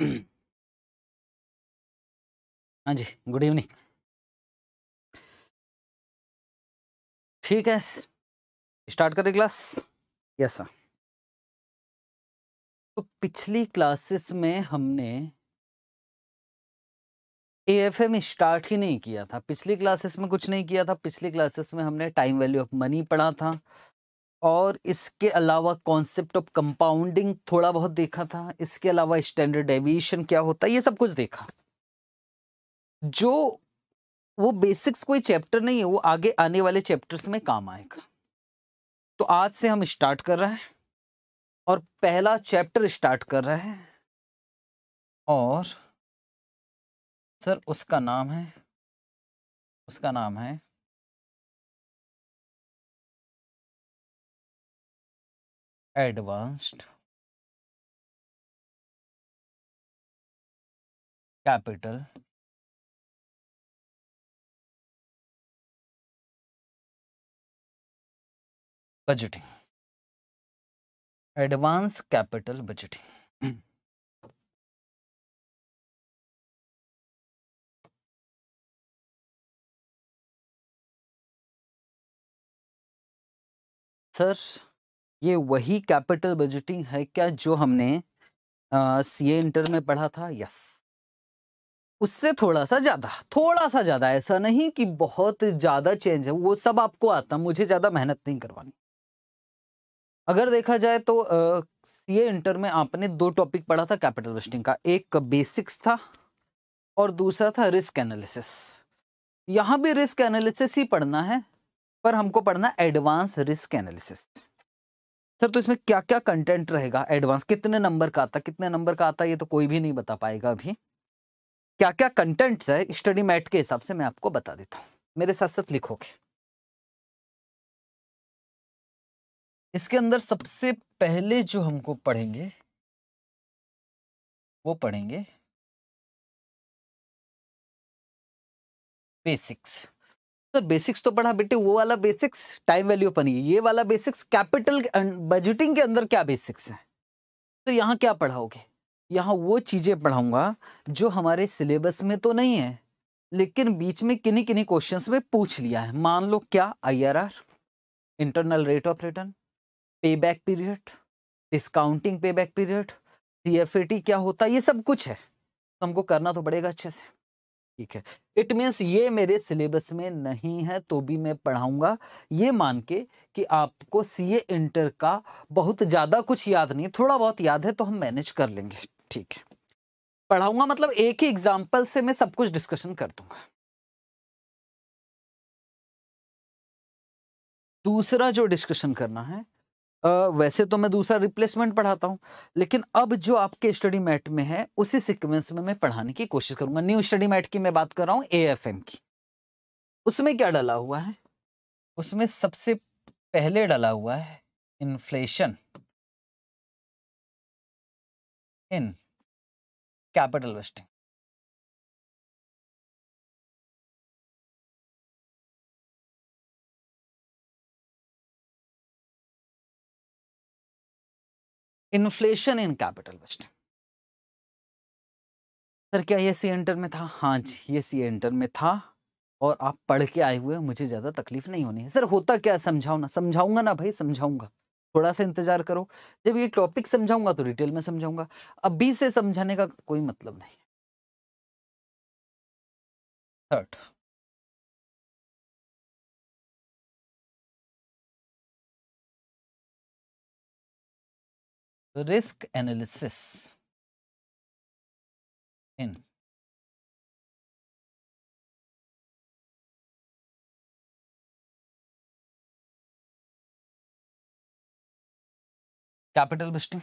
हाँ जी good evening ठीक है स्टार्ट करें क्लास यस सर तो पिछली क्लासेस में हमने एएफएम स्टार्ट ही नहीं किया था पिछली क्लासेस में कुछ नहीं किया था पिछली क्लासेस में हमने टाइम वैल्यू ऑफ मनी पढ़ा था और इसके अलावा कॉन्सेप्ट ऑफ कंपाउंडिंग थोड़ा बहुत देखा था इसके अलावा स्टैंडर्ड एविएशन क्या होता है ये सब कुछ देखा जो वो बेसिक्स कोई चैप्टर नहीं है वो आगे आने वाले चैप्टर्स में काम आएगा तो आज से हम स्टार्ट कर रहे हैं और पहला चैप्टर स्टार्ट कर रहे हैं और सर उसका नाम है उसका नाम है advanced capital budgeting advance capital budgeting sir ये वही कैपिटल बजटिंग है क्या जो हमने सी ए इंटर में पढ़ा था यस उससे थोड़ा सा ज़्यादा थोड़ा सा ज़्यादा ऐसा नहीं कि बहुत ज़्यादा चेंज है वो सब आपको आता मुझे ज़्यादा मेहनत नहीं करवानी अगर देखा जाए तो सी ए इंटर में आपने दो टॉपिक पढ़ा था कैपिटल बजटिंग का एक बेसिक्स था और दूसरा था रिस्क एनालिसिस यहां भी रिस्क एनालिसिस ही पढ़ना है पर हमको पढ़ना एडवांस रिस्क एनालिसिस सर तो इसमें क्या क्या कंटेंट रहेगा एडवांस कितने नंबर का आता कितने नंबर का आता ये तो कोई भी नहीं बता पाएगा अभी क्या क्या कंटेंट्स है स्टडी मैट के हिसाब से मैं आपको बता देता हूँ मेरे साथ साथ लिखोगे इसके अंदर सबसे पहले जो हमको पढ़ेंगे वो पढ़ेंगे बेसिक्स सर बेसिक्स तो पढ़ा बेटे वो वाला बेसिक्स टाइम वैल्यू अपन ये वाला बेसिक्स कैपिटल बजटिंग के अंदर क्या बेसिक्स है तो यहाँ क्या पढ़ाओगे यहाँ वो चीज़ें पढ़ाऊंगा जो हमारे सिलेबस में तो नहीं है लेकिन बीच में किन्हीं किन्हीं क्वेश्चन में पूछ लिया है मान लो क्या आई internal rate of return pay back period discounting pay back period सी क्या होता है ये सब कुछ है हमको करना तो पड़ेगा अच्छे से ठीक है इट मीन्स ये मेरे सिलेबस में नहीं है तो भी मैं पढ़ाऊंगा ये मान के कि आपको सी ए इंटर का बहुत ज़्यादा कुछ याद नहीं थोड़ा बहुत याद है तो हम मैनेज कर लेंगे ठीक है पढ़ाऊंगा मतलब एक ही एग्जाम्पल से मैं सब कुछ डिस्कशन कर दूंगा दूसरा जो डिस्कशन करना है वैसे तो मैं दूसरा रिप्लेसमेंट पढ़ाता हूँ लेकिन अब जो आपके स्टडी मैट में है उसी सिक्वेंस में मैं पढ़ाने की कोशिश करूंगा न्यू स्टडी मैट की मैं बात कर रहा हूँ ए की उसमें क्या डाला हुआ है उसमें सबसे पहले डाला हुआ है inflation in capital vesting inflation in capital vest sir क्या ये सी एंटर में था हाँ जी ये सी एंटर में था और आप पढ़ के आए हुए मुझे ज़्यादा तकलीफ नहीं होनी है सर होता क्या समझाओ ना समझाऊंगा ना भाई समझाऊंगा थोड़ा सा इंतज़ार करो जब ये टॉपिक समझाऊंगा तो डिटेल में समझाऊंगा अभी से समझाने का कोई मतलब नहीं है third risk analysis in capital बिस्टिंग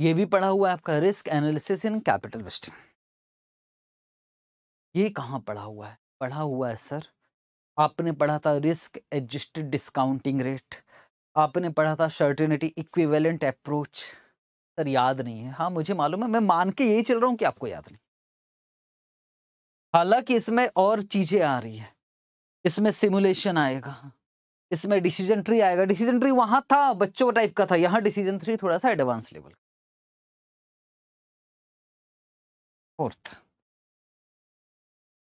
ये भी पढ़ा हुआ है आपका रिस्क एनालिसिस इन कैपिटल बिस्टिंग ये कहाँ पढ़ा हुआ है पढ़ा हुआ है सर आपने पढ़ा था रिस्क एडजस्टेड डिस्काउंटिंग रेट आपने पढ़ा था सर्टिनिटी इक्विवेलेंट अप्रोच सर याद नहीं है हाँ मुझे मालूम है मैं मान के यही चल रहा हूँ कि आपको याद नहीं हालांकि इसमें और चीज़ें आ रही है इसमें सिमुलेशन आएगा इसमें डिसीजन ट्री आएगा डिसीजन ट्री वहाँ था बच्चों टाइप का था यहाँ डिसीजन ट्री थोड़ा सा एडवांस लेवल फोर्थ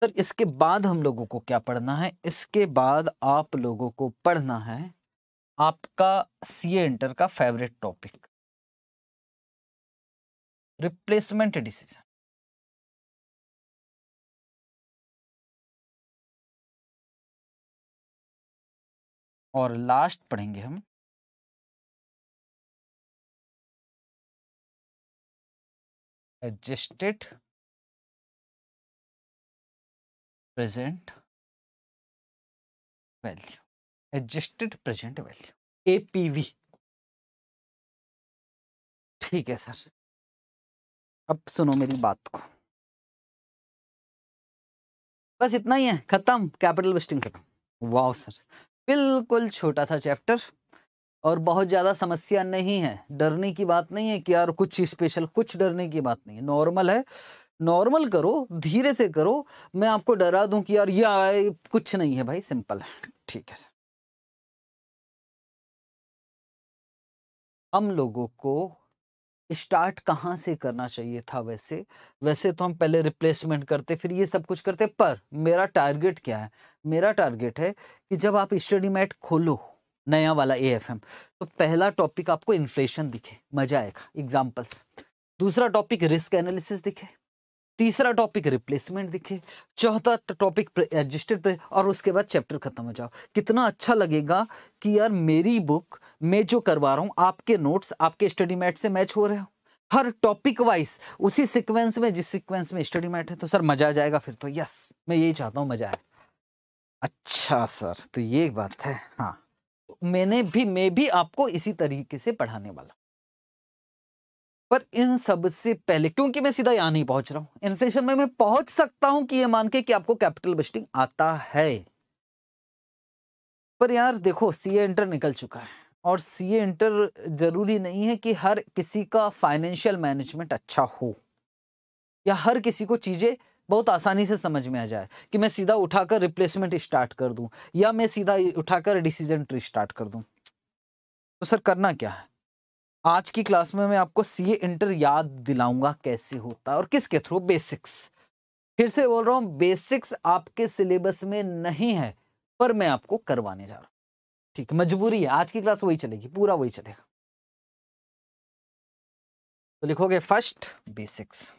सर इसके बाद हम लोगों को क्या पढ़ना है इसके बाद आप लोगों को पढ़ना है आपका सी इंटर का फेवरेट टॉपिक रिप्लेसमेंट डिसीजन और लास्ट पढ़ेंगे हम adjusted present value adjusted present value वी ठीक है सर अब सुनो मेरी बात को बस इतना ही है खत्म कैपिटल वेस्टिंग खत्म वाह सर बिल्कुल छोटा सा चैप्टर और बहुत ज़्यादा समस्या नहीं है डरने की बात नहीं है कि यार कुछ स्पेशल कुछ डरने की बात नहीं है नॉर्मल है नॉर्मल करो धीरे से करो मैं आपको डरा दूं कि यार ये कुछ नहीं है भाई सिंपल है ठीक है सर हम लोगों को स्टार्ट कहाँ से करना चाहिए था वैसे वैसे तो हम पहले रिप्लेसमेंट करते फिर ये सब कुछ करते पर मेरा टारगेट क्या है मेरा टारगेट है कि जब आप स्टडी मैट खोलो नया वाला ए तो पहला टॉपिक आपको इन्फ्लेशन दिखे मजा आएगा एग्जाम्पल्स दूसरा टॉपिक रिस्क एनालिसिस दिखे तीसरा टॉपिक रिप्लेसमेंट दिखे चौथा टॉपिक एडजस्टेड और उसके बाद चैप्टर खत्म हो जाओ कितना अच्छा लगेगा कि यार मेरी बुक मैं जो करवा रहा हूँ आपके नोट्स आपके स्टडी मैट से मैच हो रहे हो हर टॉपिक वाइज उसी सीक्वेंस में जिस सीक्वेंस में स्टडी मैट है तो सर मजा आ जाएगा फिर तो यस मैं यही चाहता हूँ मजा आए अच्छा सर तो ये बात है हाँ मैंने भी मैं भी आपको इसी तरीके से पढ़ाने वाला पर इन सबसे पहले क्योंकि मैं सीधा यहां नहीं पहुंच रहा हूं इन्फ्लेशन में मैं पहुंच सकता हूं कि ये मान के कि आपको कैपिटल बस्टिंग आता है पर यार देखो सीए इंटर निकल चुका है और सीए इंटर जरूरी नहीं है कि हर किसी का फाइनेंशियल मैनेजमेंट अच्छा हो या हर किसी को चीज़ें बहुत आसानी से समझ में आ जाए कि मैं सीधा उठाकर रिप्लेसमेंट स्टार्ट कर दूं या मैं सीधा उठाकर डिसीजन ट्री स्टार्ट कर दूं तो सर करना क्या है आज की क्लास में मैं आपको सी इंटर याद दिलाऊंगा कैसे होता है और किसके थ्रू बेसिक्स फिर से बोल रहा हूँ बेसिक्स आपके सिलेबस में नहीं है पर मैं आपको करवाने जा रहा हूँ ठीक मजबूरी है आज की क्लास वही चलेगी पूरा वही चलेगा तो लिखोगे फर्स्ट बेसिक्स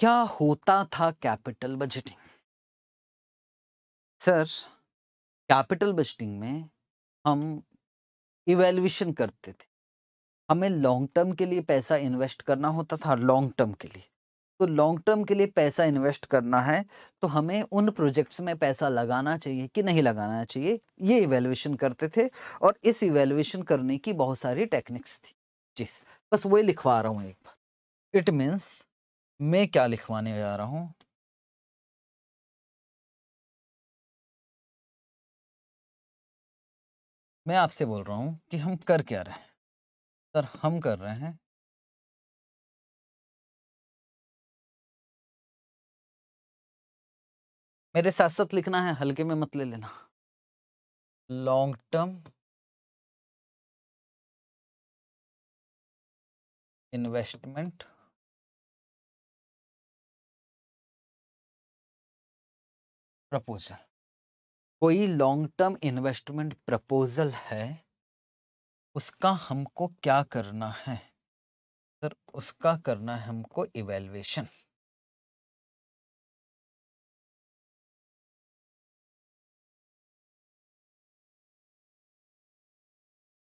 क्या होता था capital budgeting sir capital budgeting में हम इवेल्युएशन करते थे हमें लॉन्ग टर्म के लिए पैसा इन्वेस्ट करना होता था लॉन्ग टर्म के लिए तो लॉन्ग टर्म के लिए पैसा इन्वेस्ट करना है तो हमें उन प्रोजेक्ट्स में पैसा लगाना चाहिए कि नहीं लगाना चाहिए ये इवेल्युएशन करते थे और इस इवेल्युएशन करने की बहुत सारी टेक्निक्स थी जी बस वही लिखवा रहा हूँ एक बार इट मीन्स मैं क्या लिखवाने जा रहा हूं मैं आपसे बोल रहा हूं कि हम कर क्या रहे हैं सर हम कर रहे हैं मेरे साथ साथ लिखना है हल्के में मत ले लेना लॉन्ग टर्म इन्वेस्टमेंट प्रपोजल कोई लॉन्ग टर्म इन्वेस्टमेंट प्रपोजल है उसका हमको क्या करना है सर उसका करना है हमको इवेल्युएशन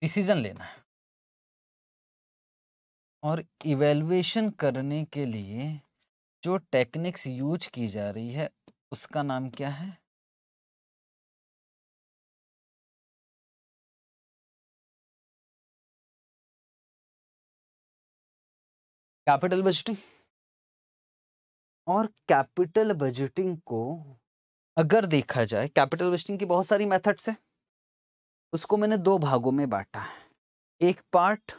डिसीजन लेना है और इवेल्युएशन करने के लिए जो टेक्निक्स यूज की जा रही है उसका नाम क्या है कैपिटल बजटिंग और कैपिटल बजटिंग को अगर देखा जाए कैपिटल बजटिंग की बहुत सारी मेथड्स है उसको मैंने दो भागों में बांटा है एक पार्ट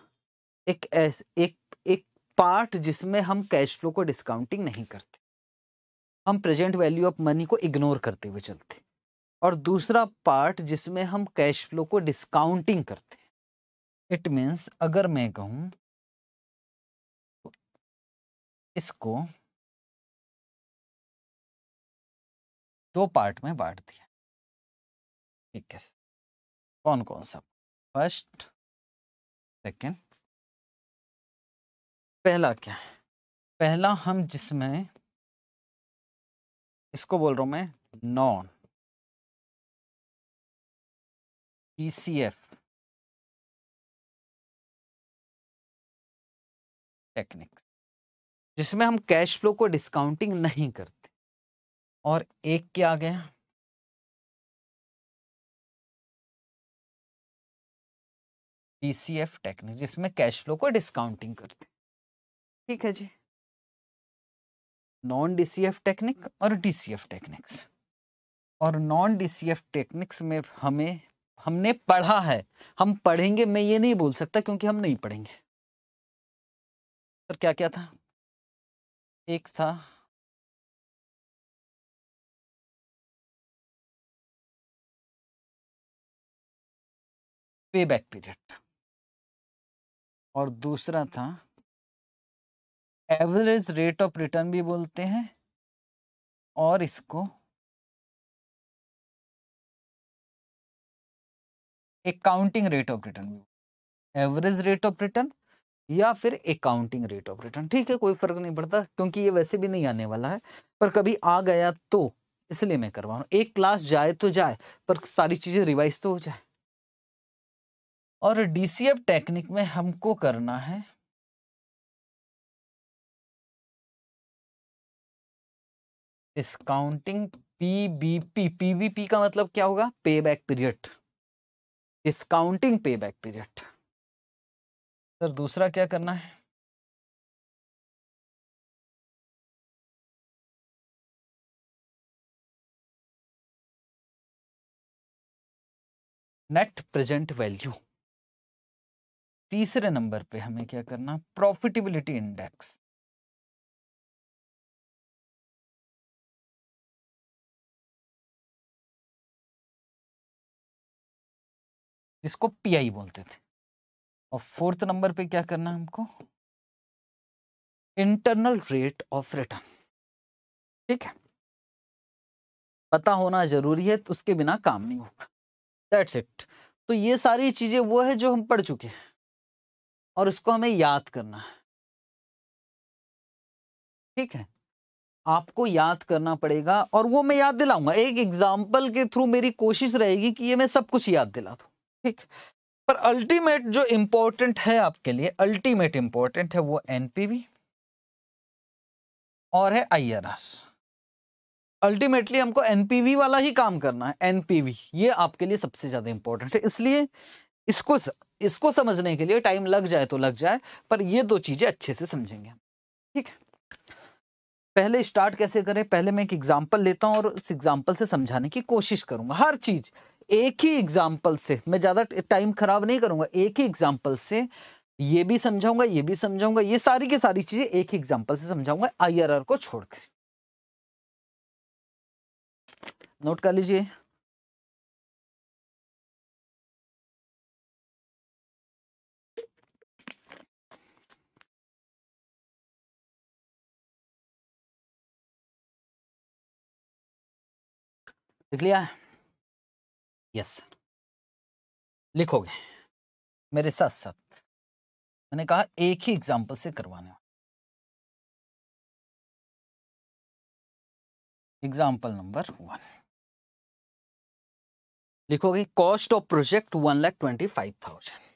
एक एस, एक एक पार्ट जिसमें हम कैश फ्लो को डिस्काउंटिंग नहीं करते हम प्रेजेंट वैल्यू ऑफ मनी को इग्नोर करते हुए चलते और दूसरा पार्ट जिसमें हम कैश फ्लो को डिस्काउंटिंग करते इट मीन्स अगर मैं कहूँ इसको दो पार्ट में बांट दिया ठीक है कौन कौन सा फर्स्ट सेकंड पहला क्या है पहला हम जिसमें इसको बोल रहा हूं मैं नॉन पीसीएफ e टेक्निक्स जिसमें हम कैश फ्लो को डिस्काउंटिंग नहीं करते और एक क्या आ गया पीसीएफ e टेक्निक जिसमें कैश फ्लो को डिस्काउंटिंग करते ठीक है जी नॉन डीसीएफ टेक्निक और डीसीएफ टेक्निक्स और नॉन डीसीएफ टेक्निक्स में हमें हमने पढ़ा है हम पढ़ेंगे मैं ये नहीं बोल सकता क्योंकि हम नहीं पढ़ेंगे सर क्या क्या था एक था पे बैक पीरियड और दूसरा था एवरेज रेट ऑफ रिटर्न भी बोलते हैं और इसको अकाउंटिंग रेट ऑफ रिटर्न भी एवरेज रेट ऑफ रिटर्न या फिर अकाउंटिंग रेट ऑफ रिटर्न ठीक है कोई फर्क नहीं पड़ता क्योंकि ये वैसे भी नहीं आने वाला है पर कभी आ गया तो इसलिए मैं करवा रहा एक क्लास जाए तो जाए पर सारी चीजें रिवाइज तो हो जाए और डीसीएफ टेक्निक में हमको करना है डिस्काउंटिंग पीबीपी पीबीपी का मतलब क्या होगा pay back period discounting pay back period sir दूसरा क्या करना है नेट प्रेजेंट वैल्यू तीसरे नंबर पे हमें क्या करना प्रॉफिटेबिलिटी इंडेक्स जिसको पीआई बोलते थे और फोर्थ नंबर पे क्या करना है हमको इंटरनल रेट ऑफ रिटर्न ठीक है पता होना जरूरी है तो उसके बिना काम नहीं होगा दैट्स इट तो ये सारी चीजें वो है जो हम पढ़ चुके हैं और उसको हमें याद करना है ठीक है आपको याद करना पड़ेगा और वो मैं याद दिलाऊंगा एक एग्जाम्पल के थ्रू मेरी कोशिश रहेगी कि ये मैं सब कुछ याद दिला दूँ ठीक पर अल्टीमेट जो इंपॉर्टेंट है आपके लिए अल्टीमेट इंपॉर्टेंट है वो एनपीवी और है एस अल्टीमेटली हमको एनपीवी वाला ही काम करना है एनपीवी ये आपके लिए सबसे ज्यादा इंपॉर्टेंट है इसलिए इसको इसको समझने के लिए टाइम लग जाए तो लग जाए पर ये दो चीजें अच्छे से समझेंगे ठीक है पहले स्टार्ट कैसे करें पहले मैं एक एग्जाम्पल लेता हूँ और इस एग्जाम्पल से समझाने की कोशिश करूंगा हर चीज एक ही एग्जाम्पल से मैं ज़्यादा टाइम खराब नहीं करूंगा एक ही एग्जाम्पल से ये भी समझाऊंगा ये भी समझाऊंगा ये सारी की सारी चीज़ें एक ही एग्जाम्पल से समझाऊंगा आर को छोड़कर नोट कर लीजिए लिख लिया है यस लिखोगे मेरे साथ साथ मैंने कहा एक ही एग्जाम्पल से करवाने एग्जाम्पल नंबर वन लिखोगे cost of project one lakh twenty five thousand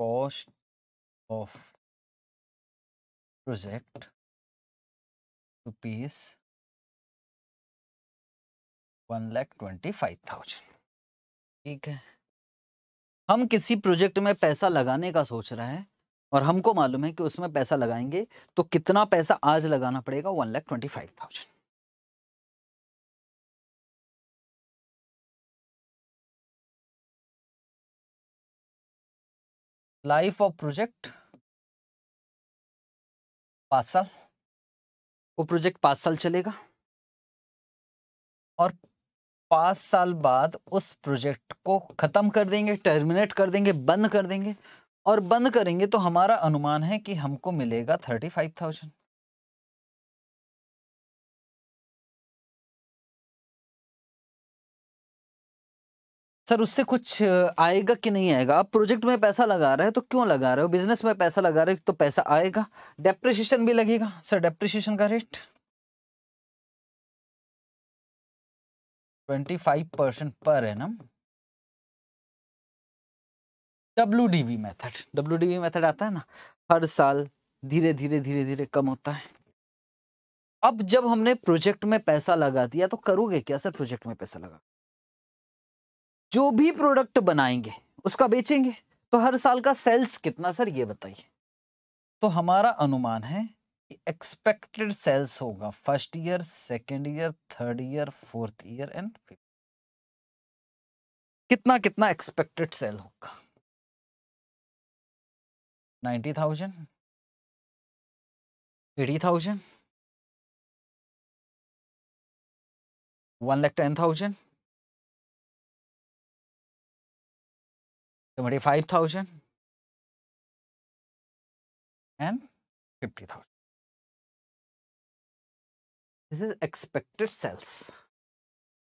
cost of project rupees one lakh twenty five thousand ठीक है हम किसी प्रोजेक्ट में पैसा लगाने का सोच रहे हैं और हमको मालूम है कि उसमें पैसा लगाएंगे तो कितना पैसा आज लगाना पड़ेगा one lakh twenty five thousand life of project साल वो प्रोजेक्ट साल चलेगा और पाँच साल बाद उस प्रोजेक्ट को ख़त्म कर देंगे टर्मिनेट कर देंगे बंद कर देंगे और बंद करेंगे तो हमारा अनुमान है कि हमको मिलेगा थर्टी फाइव थाउजेंड सर उससे कुछ आएगा कि नहीं आएगा आप प्रोजेक्ट में पैसा लगा रहे हो तो क्यों लगा रहे हो बिजनेस में पैसा लगा रहे हो तो पैसा आएगा डेप्रिशिएशन भी लगेगा सर डेप्रिशिएशन का रेट ट्वेंटी फाइव परसेंट पर एनम W D B method W D method आता है ना हर साल धीरे धीरे धीरे धीरे कम होता है अब जब हमने प्रोजेक्ट में पैसा लगा दिया तो करोगे क्या सर प्रोजेक्ट में पैसा लगा जो भी प्रोडक्ट बनाएंगे उसका बेचेंगे तो हर साल का सेल्स कितना सर ये बताइए तो हमारा अनुमान है एक्सपेक्टेड सेल्स होगा first year second year third year fourth year and fifth कितना कितना एक्सपेक्टेड सेल होगा ninety thousand eighty thousand one lakh ten thousand seventy five thousand and fifty thousand this is expected sales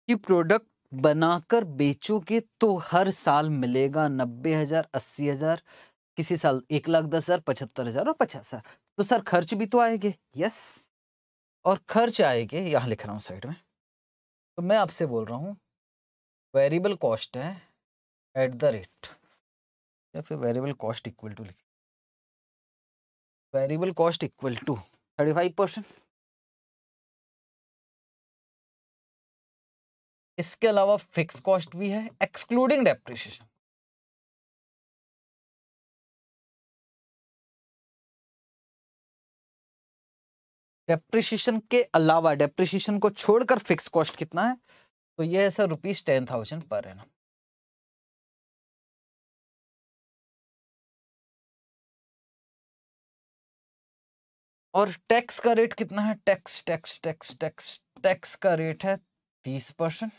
कि product बनाकर बेचोगे तो हर साल मिलेगा नब्बे हजार अस्सी हजार किसी साल एक लाख दस हजार पचहत्तर हजार और पचास हजार तो सर खर्च भी तो आएंगे यस और खर्च आएंगे यहाँ लिख रहा हूँ साइड में तो मैं आपसे बोल रहा हूँ वेरिएबल कॉस्ट है एट द रेट या फिर वेरिएबल कॉस्ट इक्वल टू लिख variable cost equal to thirty five percent इसके अलावा फिक्स कॉस्ट भी है एक्सक्लूडिंग डेप्रिशिएशन डेप्रिशिएशन के अलावा डेप्रिशिएशन को छोड़कर फिक्स कॉस्ट कितना है तो ये है सर रुपीज टेन थाउजेंड पर है ना और टैक्स का रेट कितना है tax tax tax tax tax का रेट है तीस परसेंट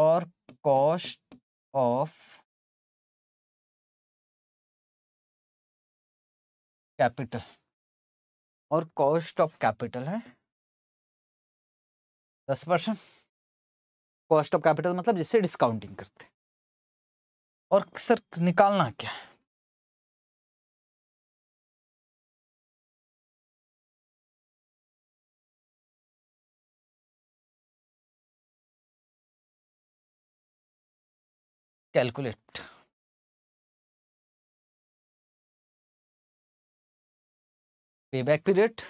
और कॉस्ट ऑफ कैपिटल और कॉस्ट ऑफ कैपिटल है दस परसेंट कॉस्ट ऑफ कैपिटल मतलब जिससे डिस्काउंटिंग करते हैं और सर निकालना क्या है कैलकुलेट पे बैक पीरियड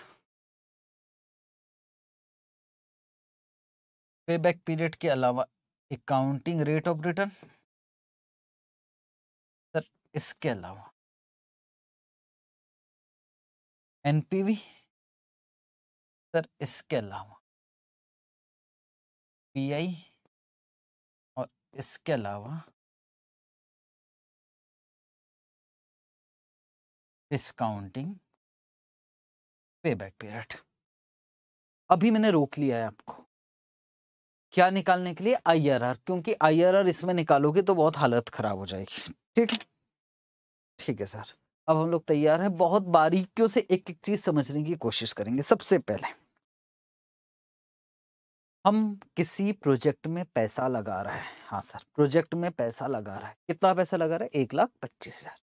पे बैक पीरियड के अलावा accounting rate of return sir इसके अलावा एनपीवी सर इसके अलावा पीआई और इसके अलावा डिस्काउंटिंग बैक पीरियड अभी मैंने रोक लिया है आपको क्या निकालने के लिए आर क्योंकि आर इसमें निकालोगे तो बहुत हालत खराब हो जाएगी ठीक है ठीक है सर अब हम लोग तैयार हैं बहुत बारीकियों से एक एक चीज समझने की कोशिश करेंगे सबसे पहले हम किसी प्रोजेक्ट में पैसा लगा रहे हैं हाँ सर प्रोजेक्ट में पैसा लगा रहा है कितना पैसा लगा रहा है एक लाख पच्चीस हजार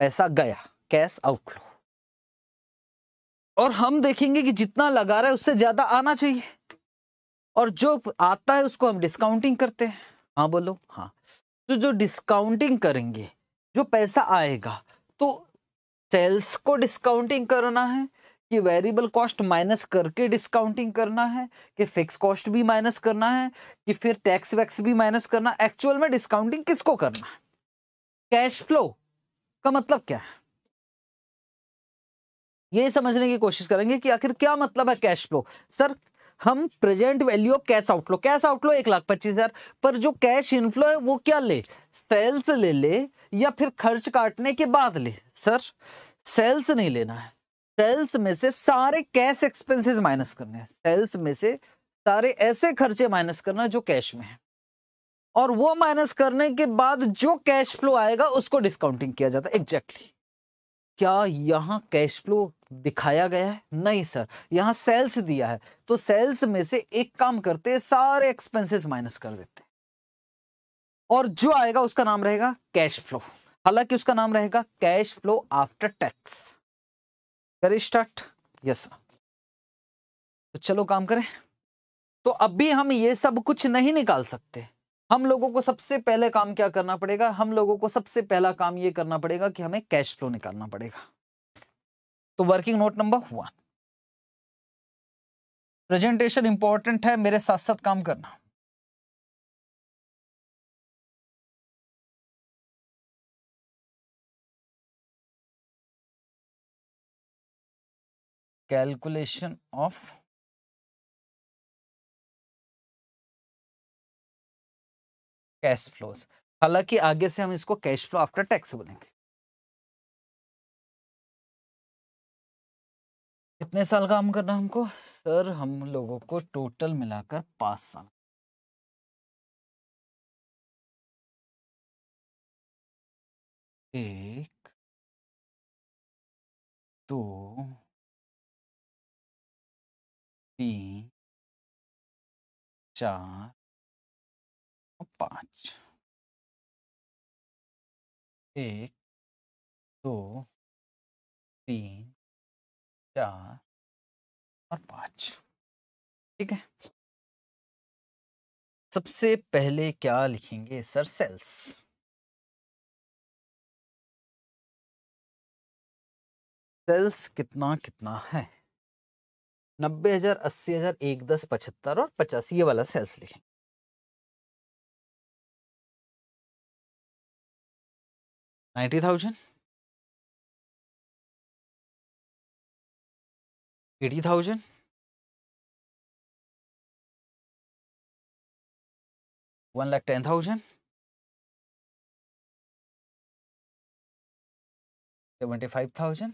पैसा गया कैश आउटफ्लो और हम देखेंगे कि जितना लगा रहा है उससे ज्यादा आना चाहिए और जो आता है उसको हम डिस्काउंटिंग करते हैं हाँ बोलो हाँ तो जो डिस्काउंटिंग करेंगे जो पैसा आएगा तो सेल्स को डिस्काउंटिंग करना है कि वेरिएबल कॉस्ट माइनस करके डिस्काउंटिंग करना है कि फिक्स कॉस्ट भी माइनस करना है कि फिर टैक्स वैक्स भी माइनस करना एक्चुअल में डिस्काउंटिंग किसको करना है कैश फ्लो का मतलब क्या है ये समझने की कोशिश करेंगे कि आखिर क्या मतलब है कैश फ्लो सर हम present value of cash outflow cash outflow एक लाख पच्चीस हजार पर जो कैश इनफ्लो है वो क्या ले सेल्स ले ले या फिर खर्च काटने के बाद ले सर सेल्स नहीं लेना है सेल्स में से सारे कैश एक्सपेंसेस माइनस करने हैं सेल्स में से सारे ऐसे खर्चे माइनस करना जो कैश में है और वो माइनस करने के बाद जो कैश फ्लो आएगा उसको डिस्काउंटिंग किया जाता है एग्जैक्टली क्या यहाँ कैश फ्लो दिखाया गया है नहीं सर यहाँ सेल्स दिया है तो सेल्स में से एक काम करते सारे एक्सपेंसेस माइनस कर देते और जो आएगा उसका नाम रहेगा कैश फ्लो हालांकि उसका नाम रहेगा कैश फ्लो आफ्टर टैक्स कर स्टार्ट यस तो चलो काम करें तो अभी हम ये सब कुछ नहीं निकाल सकते हम लोगों को सबसे पहले काम क्या करना पड़ेगा हम लोगों को सबसे पहला काम ये करना पड़ेगा कि हमें कैश फ्लो निकालना पड़ेगा तो working note number one presentation important है मेरे साथ साथ काम करना कैलकुलेशन ऑफ कैश फ्लोज हालांकि आगे से हम इसको कैश फ्लो आफ्टर टैक्स बोलेंगे कितने साल काम करना हमको सर हम लोगों को टोटल मिलाकर पाँच साल एक दो तीन चार और पाँच एक दो तीन चार और पांच ठीक है सबसे पहले क्या लिखेंगे सर सेल्स सेल्स कितना कितना है नब्बे हजार अस्सी हजार एक दस पचहत्तर और पचासी ये वाला सेल्स लिखेंगे ninety thousand eighty thousand one lakh ten thousand seventy five thousand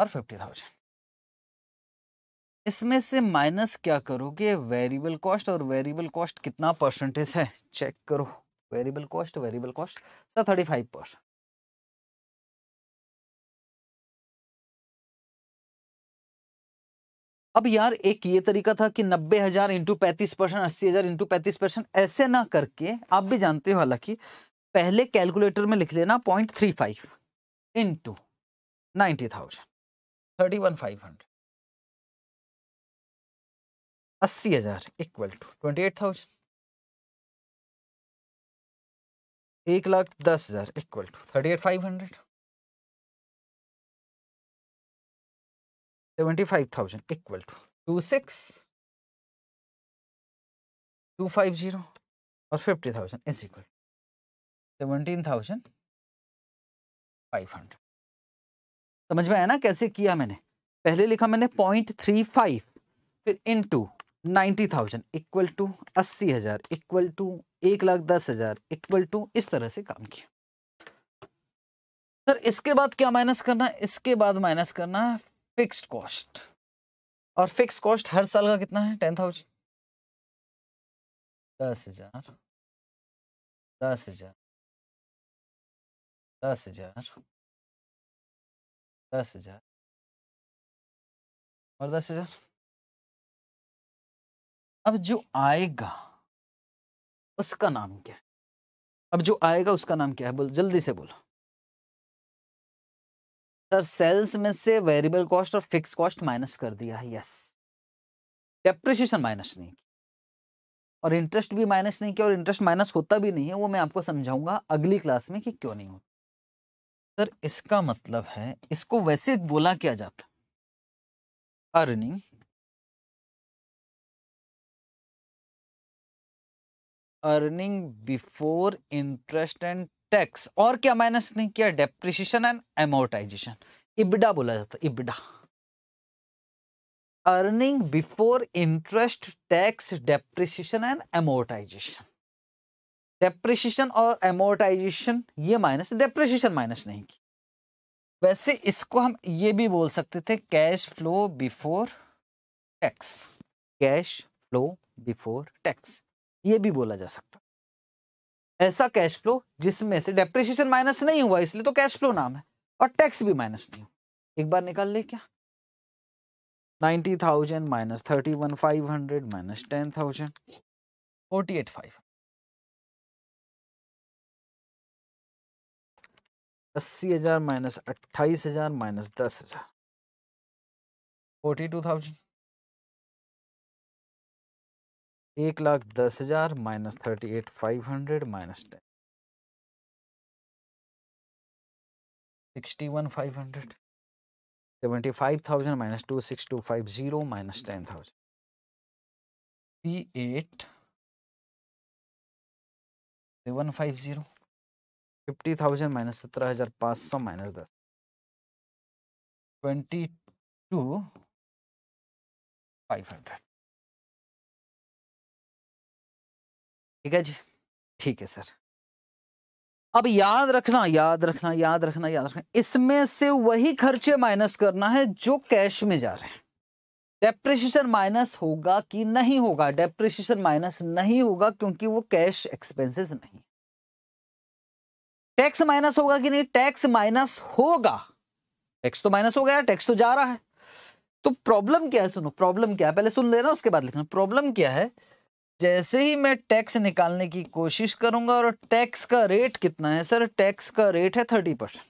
और फिफ्टी थाउजेंड इसमें से माइनस क्या करोगे वेरिएबल कॉस्ट और वेरिएबल कॉस्ट कितना परसेंटेज है चेक करो variable cost variable cost sir thirty five percent अब यार एक ये तरीका था कि नब्बे हजार इंटू पैंतीस परसेंट अस्सी हजार इंटू पैंतीस परसेंट ऐसे ना करके आप भी जानते हो हालांकि पहले कैलकुलेटर में लिख लेना point three five into ninety thousand thirty one five hundred अस्सी हजार equal to twenty eight thousand एक लाख दस हजार equal to thirty eight five hundred two six two five zero और 50,000 is थाउजेंड फाइव हंड्रेड समझ में आया ना कैसे किया मैंने पहले लिखा मैंने फाइव फिर नाइन्टी थाउजेंड इक्वल टू अस्सी हजार इक्वल टू एक लाख दस हजार इक्वल टू इस तरह से काम किया सर इसके बाद क्या माइनस करना इसके बाद माइनस करना फिक्स्ड कॉस्ट और फिक्स कॉस्ट हर साल का कितना है टेन थाउजेंड दस हजार दस हजार दस हजार दस हजार और दस हजार अब जो आएगा उसका नाम क्या है अब जो आएगा उसका नाम क्या है बोल जल्दी से बोलो सर सेल्स में से वेरिएबल कॉस्ट और फिक्स कॉस्ट माइनस कर दिया है यस डेप्रिशिएशन माइनस नहीं और इंटरेस्ट भी माइनस नहीं किया और इंटरेस्ट माइनस होता भी नहीं है वो मैं आपको समझाऊंगा अगली क्लास में कि क्यों नहीं होता सर इसका मतलब है इसको वैसे बोला क्या जाता earning earning before interest and tax और क्या माइनस नहीं किया डेप्रिशिएशन एंड एमोटाइजेशन इबिडा बोला जाता है EBITDA earning before interest tax depreciation and amortisation depreciation और एमोर्टाइजेशन ये माइनस डेप्रिशिएशन माइनस नहीं की वैसे इसको हम ये भी बोल सकते थे cash flow before tax cash flow before tax ये भी बोला जा सकता ऐसा कैश फ्लो जिसमें से डेप्रिशिएशन माइनस नहीं हुआ इसलिए तो कैश फ्लो नाम है और टैक्स भी माइनस नहीं हुआ एक बार निकाल ले क्या ninety thousand minus thirty one five hundred minus ten thousand forty eight five अस्सी हजार माइनस अट्ठाईस हजार माइनस दस हजार फोर्टी टू थाउजेंड एक लाख दस हज़ार minus thirty eight five hundred minus ten sixty one five hundred seventy five thousand minus two six two five zero minus ten thousand three eight seven five zero fifty thousand minus सत्रह हज़ार पाँच सौ minus दस twenty two five hundred ठीक है जी ठीक है sir अब याद रखना याद रखना याद रखना याद रखना इसमें से वही खर्चे माइनस करना है जो कैश में जा रहे हैं डेप्रिशिएशन माइनस होगा कि नहीं होगा डेप्रिशिएशन माइनस नहीं होगा क्योंकि वो कैश एक्सपेंसेस नहीं टैक्स माइनस होगा कि नहीं टैक्स माइनस होगा टैक्स तो माइनस हो गया टैक्स तो जा रहा है तो प्रॉब्लम क्या है सुनो प्रॉब्लम क्या है पहले सुन लेना उसके बाद लिखना प्रॉब्लम क्या है जैसे ही मैं टैक्स निकालने की कोशिश करूंगा और टैक्स का रेट कितना है सर टैक्स का रेट है थर्टी परसेंट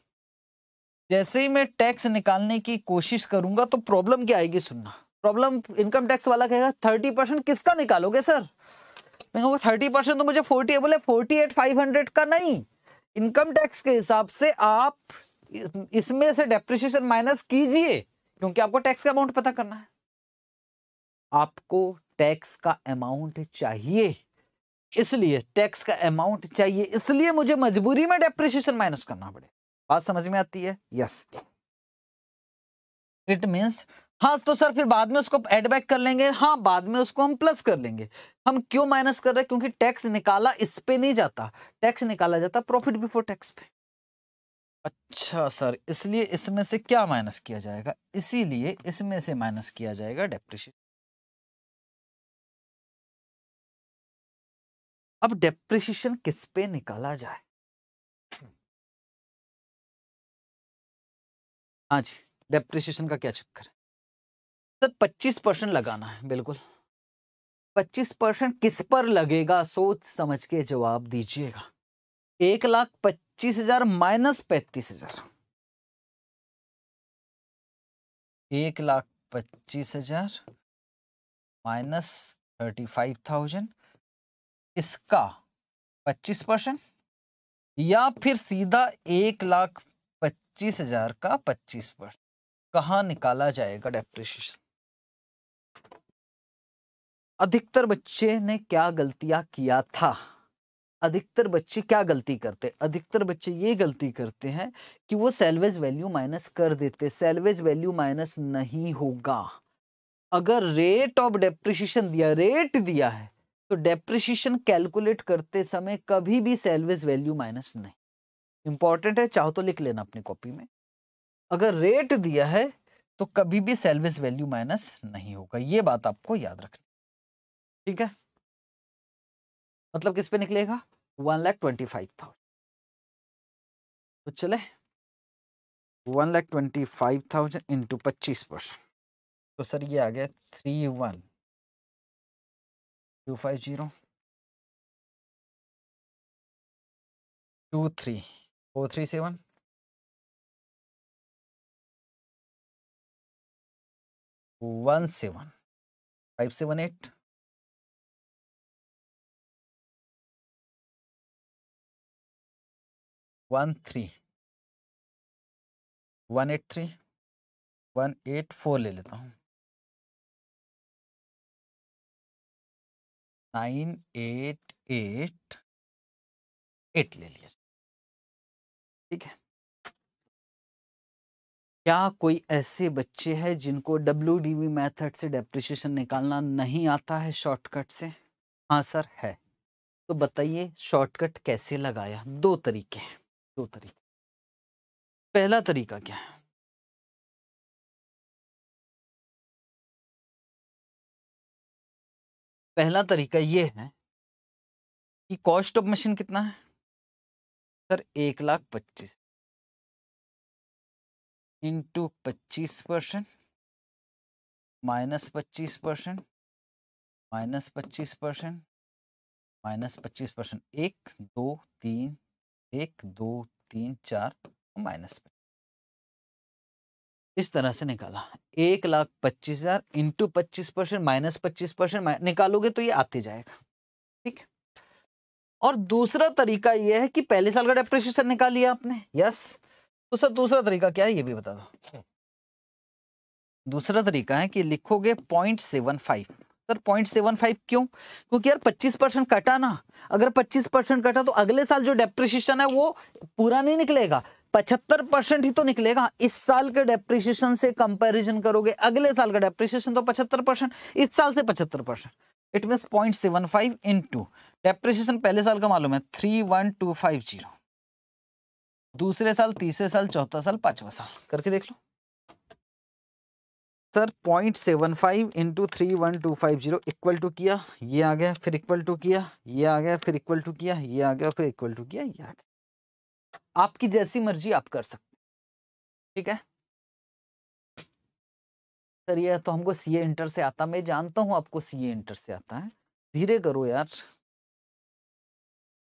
जैसे ही मैं टैक्स निकालने की कोशिश करूंगा तो प्रॉब्लम क्या आएगी सुनना प्रॉब्लम इनकम टैक्स वाला कहेगा थर्टी परसेंट किसका निकालोगे सर मैं कहूँगा थर्टी परसेंट तो मुझे फोर्टी बोले फोर्टी एट फाइव हंड्रेड का नहीं इनकम टैक्स के हिसाब से आप इसमें से डेप्रिसिएशन माइनस कीजिए क्योंकि आपको टैक्स का अमाउंट पता करना है आपको टैक्स का अमाउंट चाहिए इसलिए टैक्स का अमाउंट चाहिए इसलिए मुझे मजबूरी में डेप्रिशिएशन माइनस करना पड़े बात समझ में आती है यस इट मीन्स हाँ तो सर फिर बाद में उसको एड बैक कर लेंगे हाँ बाद में उसको हम प्लस कर लेंगे हम क्यों माइनस कर रहे हैं क्योंकि टैक्स निकाला इस पे नहीं जाता टैक्स निकाला जाता प्रॉफिट बिफोर टैक्स पे अच्छा सर इसलिए इसमें से क्या माइनस किया जाएगा इसीलिए इसमें से माइनस किया जाएगा डेप्रिशिएशन अब डेप्रिसिएशन किस पे निकाला जाए हाँ जी डेप्रिसिएशन का क्या चक्कर है सर पच्चीस परसेंट लगाना है बिल्कुल पच्चीस परसेंट किस पर लगेगा सोच समझ के जवाब दीजिएगा एक लाख पच्चीस हजार माइनस पैंतीस हजार एक लाख पच्चीस हजार माइनस थर्टी फाइव थाउजेंड इसका पच्चीस परसेंट या फिर सीधा एक लाख पच्चीस हजार का पच्चीस परसेंट कहा निकाला जाएगा डेप्रिशिएशन अधिकतर बच्चे ने क्या गलतियां किया था अधिकतर बच्चे क्या गलती करते अधिकतर बच्चे ये गलती करते हैं कि वो सेल्वेज वैल्यू माइनस कर देते सेल्वेज वैल्यू माइनस नहीं होगा अगर रेट ऑफ डेप्रिशिएशन दिया रेट दिया है तो डेप्रिशिएशन कैलकुलेट करते समय कभी भी सेल्वेज वैल्यू माइनस नहीं इंपॉर्टेंट है चाहो तो लिख लेना अपनी कॉपी में अगर रेट दिया है तो कभी भी सेल्वेज वैल्यू माइनस नहीं होगा ये बात आपको याद रखनी ठीक है मतलब किस पे निकलेगा one lakh twenty five thousand तो चले one lakh twenty five thousand into पच्चीस परसेंट तो सर ये आ गया three one two five zero two three four three seven one seven five seven eight one three one eight three one eight four ले लेता हूँ नाइन एट एट एट ले लिया ठीक है क्या कोई ऐसे बच्चे हैं जिनको डब्ल्यू डीवी मैथड से डेप्रिशिएशन निकालना नहीं आता है शॉर्टकट से हाँ सर है तो बताइए शॉर्टकट कैसे लगाया दो तरीके हैं दो तरीके पहला तरीका क्या है पहला तरीका ये है कि कॉस्ट ऑफ मशीन कितना है सर एक लाख पच्चीस इंटू पच्चीस परसेंट माइनस पच्चीस परसेंट माइनस पच्चीस परसेंट माइनस पच्चीस परसेंट एक दो तीन एक दो तीन चार माइनस इस तरह से निकाला एक लाख पच्चीस हजार इंटू पच्चीस परसेंट माइनस पच्चीस परसेंट निकालोगे तो ये आते जाएगा ठीक है और दूसरा तरीका ये है कि पहले साल का डेप्रिसिएशन निकाल लिया आपने यस तो सर दूसरा तरीका क्या है ये भी बता दो हम्म। दूसरा तरीका है कि लिखोगे point seven five sir point seven five क्यों क्योंकि यार पच्चीस परसेंट कटा ना अगर पच्चीस परसेंट कटा तो अगले साल जो डेप्रिशिएशन है वो पूरा नहीं निकलेगा पचहत्तर परसेंट ही तो निकलेगा इस साल के डेप्रिसिएशन से कंपैरिजन करोगे अगले साल का डेप्रिसिएशन तो पचहत्तर परसेंट इस साल से पचहत्तर percent it mean point seven five into depreciation पहले साल का मालूम है three one two five zero दूसरे साल तीसरे साल चौथा साल पांचवा साल करके देख लो sir point seven five into three one two five zero equal to किया ये आ गया फिर इक्वल टू किया ये आ गया फिर इक्वल टू किया ये आ गया फिर इक्वल टू किया ये आ गया आपकी जैसी मर्जी आप कर सकते ठीक है सर यह तो हमको सीए इंटर से आता मैं जानता हूं आपको सीए इंटर से आता है धीरे करो यार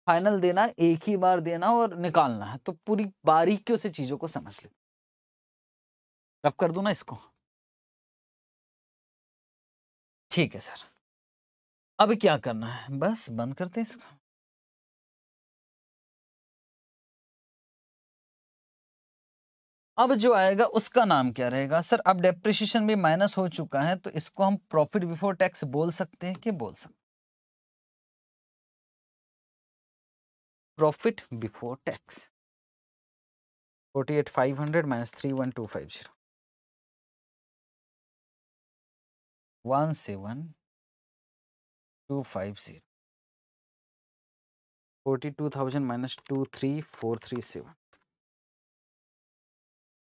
फाइनल देना एक ही बार देना और निकालना है तो पूरी बारीकियों से चीजों को समझ ले रब कर दू ना इसको ठीक है सर अब क्या करना है बस बंद करते हैं इसको अब जो आएगा उसका नाम क्या रहेगा सर अब डेप्रिशिएशन भी माइनस हो चुका है तो इसको हम प्रॉफिट बिफोर टैक्स बोल सकते हैं कि बोल सकते profit before tax forty eight five hundred minus three one two five zero one seven two five zero forty two thousand minus two three four three seven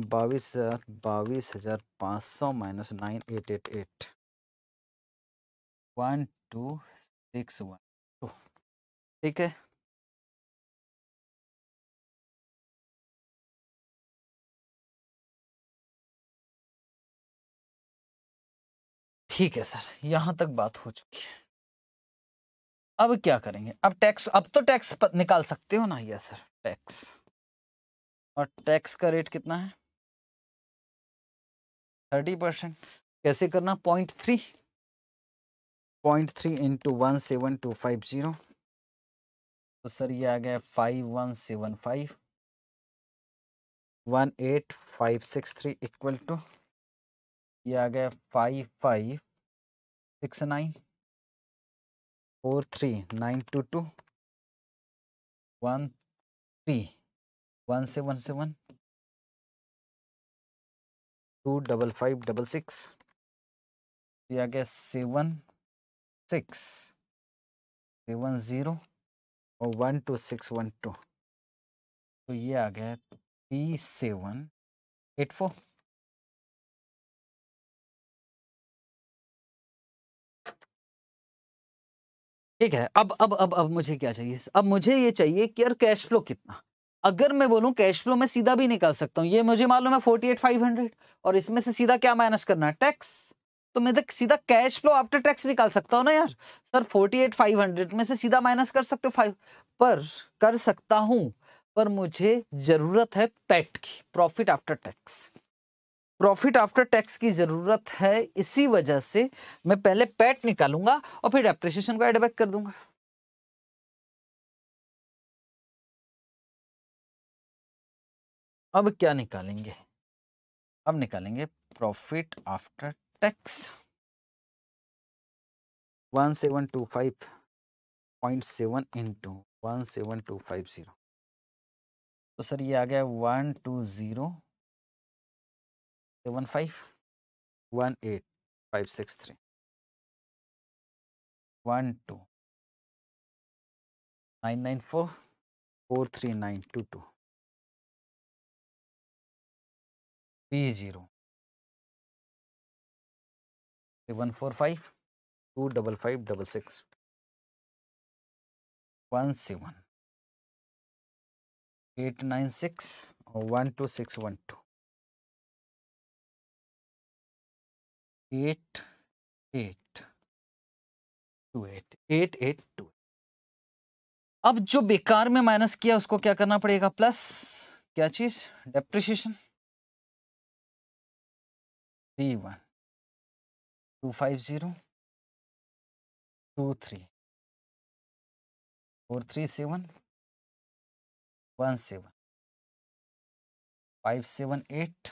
बाईस हज़ार बाईस हज़ार पाँच सौ minus nine eight eight eight one two six one two ठीक है ठीक है सर यहाँ तक बात हो चुकी है अब क्या करेंगे अब टैक्स अब तो टैक्स निकाल सकते हो ना यह सर टैक्स और टैक्स का रेट कितना है थर्टी परसेंट कैसे करना point three point three into one seven two five zero तो सर ये आ गया five one seven five one eight five six three equal to ये आ गया five five six nine four three nine two two one three one seven seven two double five double six ये आ गया seven six seven zero और one two six one two तो ये आ गया थ्री सेवन एट फोर ठीक है अब अब अब अब मुझे क्या चाहिए अब मुझे ये चाहिए कि यार कैश फ्लो कितना अगर मैं बोलूं कैश फ्लो में सीधा भी निकाल सकता हूं ये मुझे मालूम है फोर्टी एट फाइव हंड्रेड और इसमें से सीधा क्या माइनस करना है टैक्स तो मैं तो सीधा कैश फ्लो आफ्टर टैक्स निकाल सकता हूँ ना यार sir forty eight five hundred में से सीधा माइनस कर सकते हो फाइव पर कर सकता हूँ पर मुझे जरूरत है पैट की profit after tax profit after tax की जरूरत है इसी वजह से मैं पहले पैट निकालूंगा और फिर डेप्रिसिएशन को एडबैक कर दूंगा अब क्या निकालेंगे अब निकालेंगे profit after tax one seven two five point seven into one seven two five zero तो सर ये आ गया one two zero seven five one eight five six three one two nine nine four four three nine two two P zero one four five two double five double six one seven eight nine six और one two six one two eight eight two eight eight eight two अब जो बेकार में minus किया उसको क्या करना पड़ेगा प्लस क्या चीज depreciation three one two five zero two three four three seven one seven five seven eight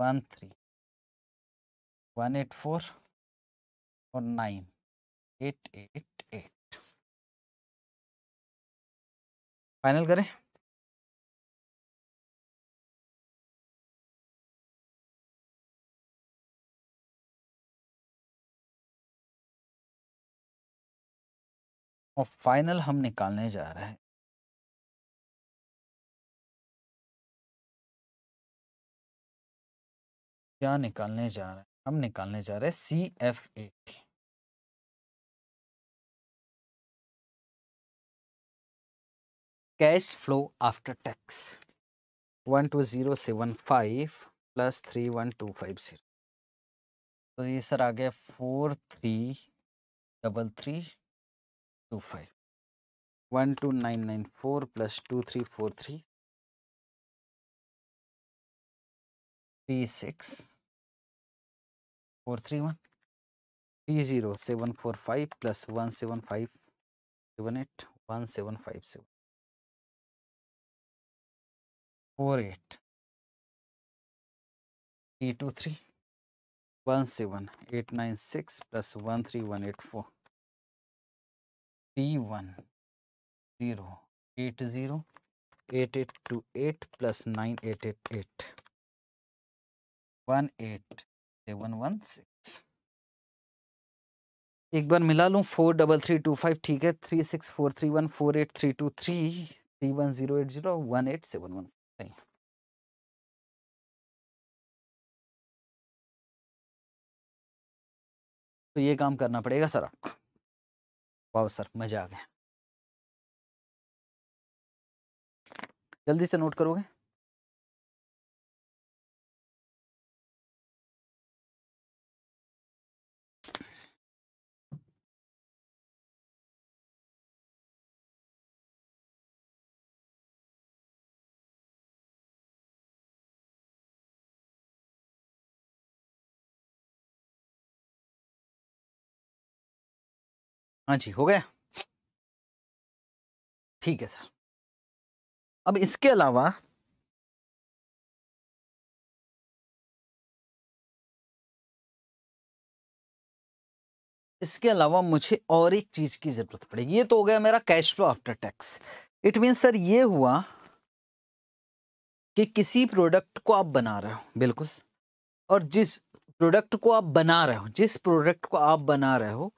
one three one eight four और nine eight eight eight final करें और फाइनल हम निकालने जा रहे हैं क्या निकालने जा रहे हैं हम निकालने जा रहे हैं C F A T cash flow after tax one two zero seven five plus three one two five zero तो ये सर आ गया four three double three two five. One two nine nine four plus two three four three three six four three one three zero seven four five plus one seven five seven eight one seven five seven four eight three two three one seven eight nine six plus one three one eight four three one zero eight zero eight eight two eight plus nine eight eight eight one eight seven one six एक बार मिला लूँ four double three two five ठीक है three six four three one four eight three two three three one zero eight zero one eight seven one सही तो ये काम करना पड़ेगा सर आपको वाह सर मज़ा आ गया जल्दी से नोट करोगे हाँ जी हो गया ठीक है सर अब इसके अलावा इसके अलावा मुझे और एक चीज की जरूरत पड़ेगी ये तो हो गया मेरा cash flow after tax it mean sir ये हुआ कि किसी प्रोडक्ट को आप बना रहे हो बिल्कुल और जिस प्रोडक्ट को आप बना रहे हो जिस प्रोडक्ट को आप बना रहे हो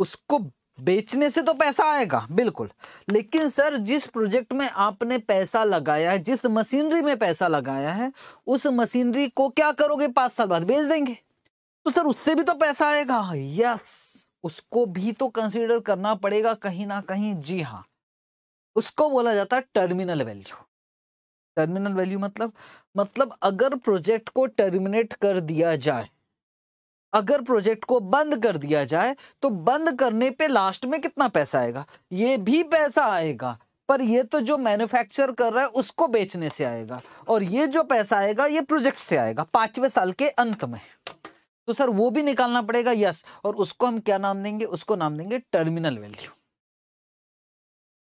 उसको बेचने से तो पैसा आएगा बिल्कुल लेकिन सर जिस प्रोजेक्ट में आपने पैसा लगाया है जिस मशीनरी में पैसा लगाया है उस मशीनरी को क्या करोगे पांच साल बाद बेच देंगे तो सर उससे भी तो पैसा आएगा यस उसको भी तो कंसीडर करना पड़ेगा कहीं ना कहीं जी हाँ उसको बोला जाता है टर्मिनल वैल्यू टर्मिनल वैल्यू मतलब मतलब अगर प्रोजेक्ट को टर्मिनेट कर दिया जाए अगर प्रोजेक्ट को बंद कर दिया जाए तो बंद करने पे लास्ट में कितना पैसा आएगा ये भी पैसा आएगा पर ये तो जो मैन्युफैक्चर कर रहा है उसको बेचने से आएगा और ये जो पैसा आएगा ये प्रोजेक्ट से आएगा पांचवें साल के अंत में तो सर वो भी निकालना पड़ेगा यस और उसको हम क्या नाम देंगे उसको नाम देंगे टर्मिनल वैल्यू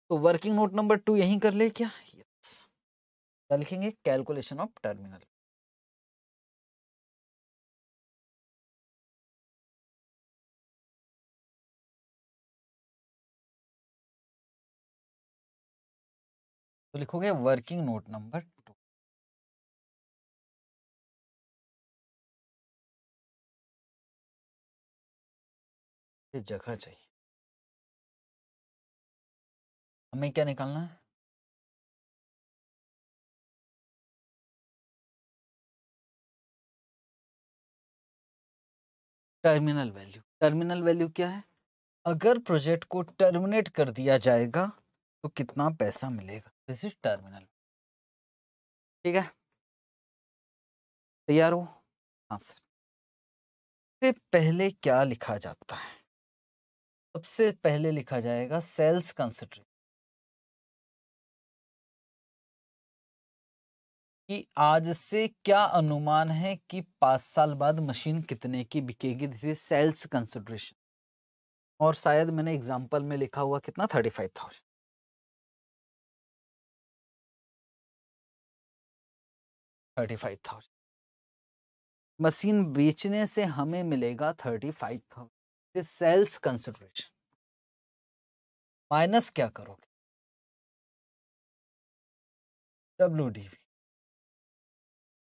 तो वर्किंग नोट नंबर टू यही कर ले क्या यस लिखेंगे कैलकुलेशन ऑफ टर्मिनल लिखोगे वर्किंग नोट नंबर टू ये जगह चाहिए हमें क्या निकालना है टर्मिनल वैल्यू टर्मिनल वैल्यू क्या है अगर प्रोजेक्ट को टर्मिनेट कर दिया जाएगा तो कितना पैसा मिलेगा दिस इज टर्मिनल ठीक है तैयार हो आंसर हाँ सबसे पहले क्या लिखा जाता है सबसे पहले लिखा जाएगा सेल्स कंसिडर कि आज से क्या अनुमान है कि पांच साल बाद मशीन कितने की बिकेगी दिस इज सेल्स कंसिडरेशन और शायद मैंने एग्जांपल में लिखा हुआ कितना thirty five thousand thirty five thousand machine बेचने से हमें मिलेगा thirty five thousand sales consideration minus क्या करोगे डब्ल्यू डी वी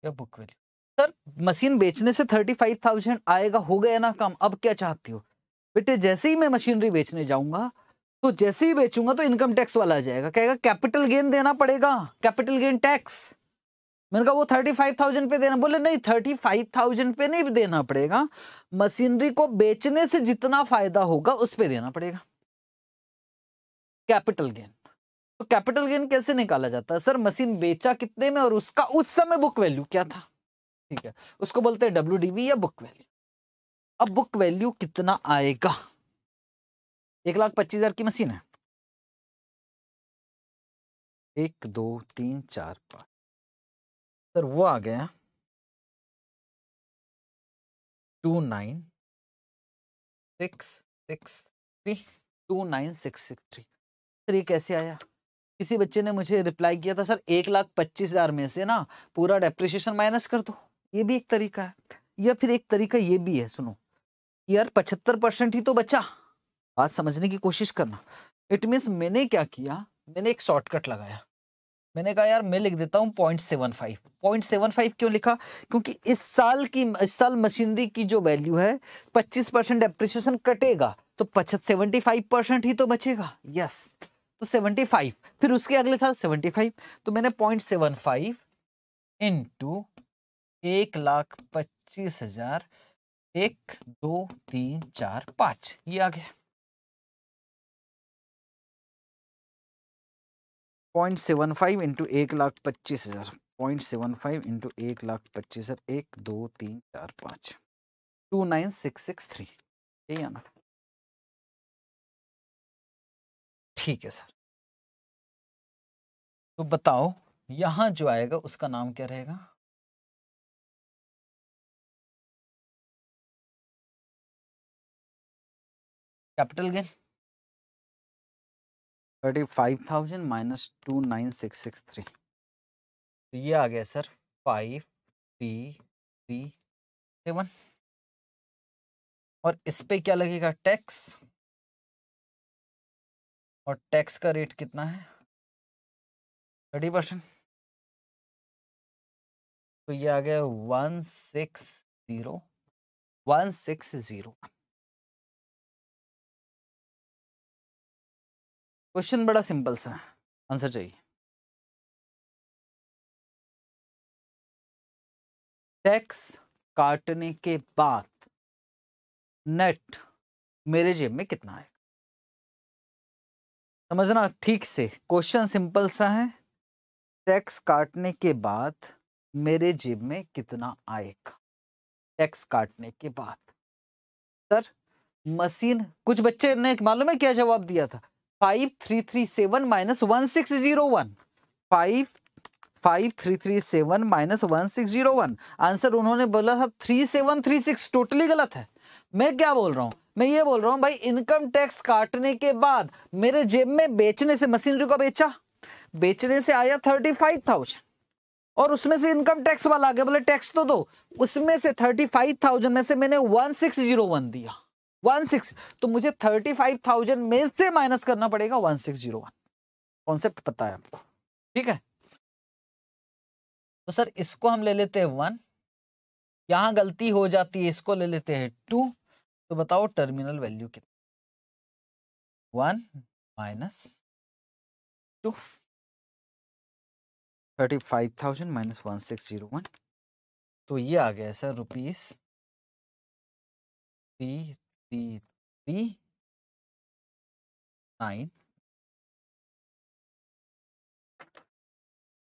या बुक वैल्यू सर मशीन बेचने से थर्टी फाइव थाउजेंड आएगा हो गया ना काम अब क्या चाहती हो बेटे जैसे ही मैं मशीनरी बेचने जाऊंगा तो जैसे ही बेचूंगा तो इनकम टैक्स वाला आ जाएगा कहेगा कैपिटल गेन देना पड़ेगा कैपिटल गेन टैक्स मैंने कहा वो थर्टी फाइव थाउजेंड पे देना बोले नहीं थर्टी फाइव थाउजेंड पे नहीं देना पड़ेगा मशीनरी को बेचने से जितना फायदा होगा उस पर देना पड़ेगा कैपिटल गेन तो कैपिटल गेन कैसे निकाला जाता है सर मशीन बेचा कितने में और उसका उस समय बुक वैल्यू क्या था ठीक है उसको बोलते हैं डब्ल्यू या बुक वैल्यू अब बुक वैल्यू कितना आएगा एक लाख पच्चीस हजार की मशीन है एक दो तीन चार पाँच सर वो आ गया two nine six six three two nine six six three sir ये कैसे आया किसी बच्चे ने मुझे रिप्लाई किया था सर एक लाख पच्चीस हजार में से ना पूरा डेप्रिशिएशन माइनस कर दो ये भी एक तरीका है या फिर एक तरीका ये भी है सुनो यार पचहत्तर परसेंट ही तो बचा बात समझने की कोशिश करना इट मीन्स मैंने क्या किया मैंने एक शॉर्टकट लगाया मैंने कहा यार मैं लिख देता हूँ point seven five point seven five क्यों लिखा क्योंकि इस साल की इस साल मशीनरी की जो वैल्यू है पच्चीस परसेंट एप्रिसिएशन कटेगा तो पचहत सेवेंटी फाइव परसेंट ही तो बचेगा यस तो सेवेंटी फाइव फिर उसके अगले साल सेवेंटी फाइव तो मैंने पॉइंट सेवन फाइव इंटू एक लाख पच्चीस हजार एक दो तीन चार पाँच ये आ गया पॉइंट सेवन फाइव इंटू एक लाख पच्चीस हज़ार पॉइंट सेवन फाइव इंटू एक लाख पच्चीस हज़ार एक दो तीन चार पाँच two nine six six three यही आना ठीक है सर तो बताओ यहाँ जो आएगा उसका नाम क्या रहेगा capital gain thirty five thousand minus two nine six six three तो ये आ गया sir five three three seven और इस पर क्या लगेगा टैक्स और टैक्स का रेट कितना है थर्टी परसेंट तो ये आ गया one six zero one six zero question बड़ा सिंपल सा आंसर चाहिए टैक्स काटने के बाद नेट मेरे जेब में कितना आएगा समझना ठीक से क्वेश्चन सिंपल सा है टैक्स काटने के बाद मेरे जेब में कितना आएगा टैक्स काटने के बाद सर मशीन कुछ बच्चे ने मालूम है क्या जवाब दिया था five three three seven minus one six zero one five five three three seven minus one six zero one answer उन्होंने बोला था three seven three six totally गलत है मैं क्या बोल रहा हूँ मैं ये बोल रहा हूँ भाई इनकम टैक्स काटने के बाद मेरे जेब में बेचने से मशीनरी को बेचा बेचने से आया थर्टी फाइव थाउजेंड और उसमें से इनकम टैक्स वाला आ गया बोले टैक्स तो दो उसमें से थर्टी फाइव थाउजेंड में से मैंने वन सिक्स जीरो वन दिया वन सिक्स तो मुझे थर्टी फाइव थाउजेंड में से माइनस करना पड़ेगा one six zero one concept पता है आपको ठीक है तो सर इसको हम ले लेते हैं वन यहां गलती हो जाती है इसको ले लेते हैं टू तो बताओ टर्मिनल वैल्यू कितना one minus two thirty five thousand minus one six zero one तो ये आ गया sir rupees three three three nine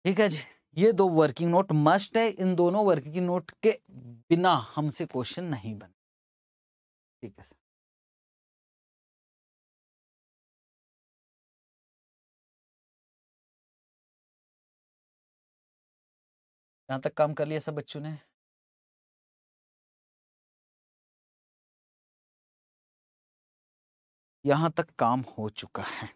ठीक है जी ये दो वर्किंग नोट मस्ट है इन दोनों वर्किंग नोट के बिना हमसे क्वेश्चन नहीं बने ठीक है सर यहां तक काम कर लिया सब बच्चों ने यहाँ तक काम हो चुका है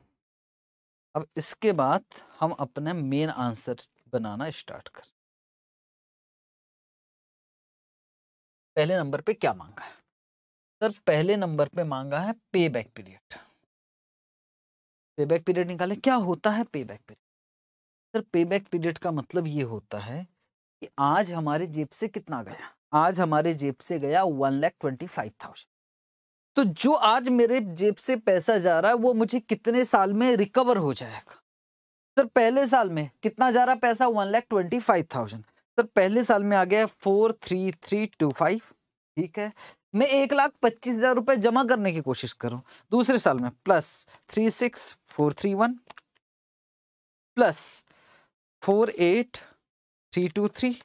अब इसके बाद हम अपने मेन आंसर बनाना स्टार्ट कर पहले नंबर पे क्या मांगा है सर पहले नंबर पे मांगा है पे बैक पीरियड पे बैक पीरियड निकाले क्या होता है पे बैक पीरियड सर पे बैक पीरियड का मतलब ये होता है कि आज हमारे जेब से कितना गया आज हमारे जेब से गया one lakh twenty five thousand तो जो आज मेरे जेब से पैसा जा रहा है वो मुझे कितने साल में रिकवर हो जाएगा सर पहले साल में कितना जा रहा पैसा one lakh twenty five thousand sir पहले साल में आ गया four three three two five ठीक है मैं एक लाख पच्चीस हजार रुपये जमा करने की कोशिश करूं दूसरे साल में plus three six four three one plus four eight three two three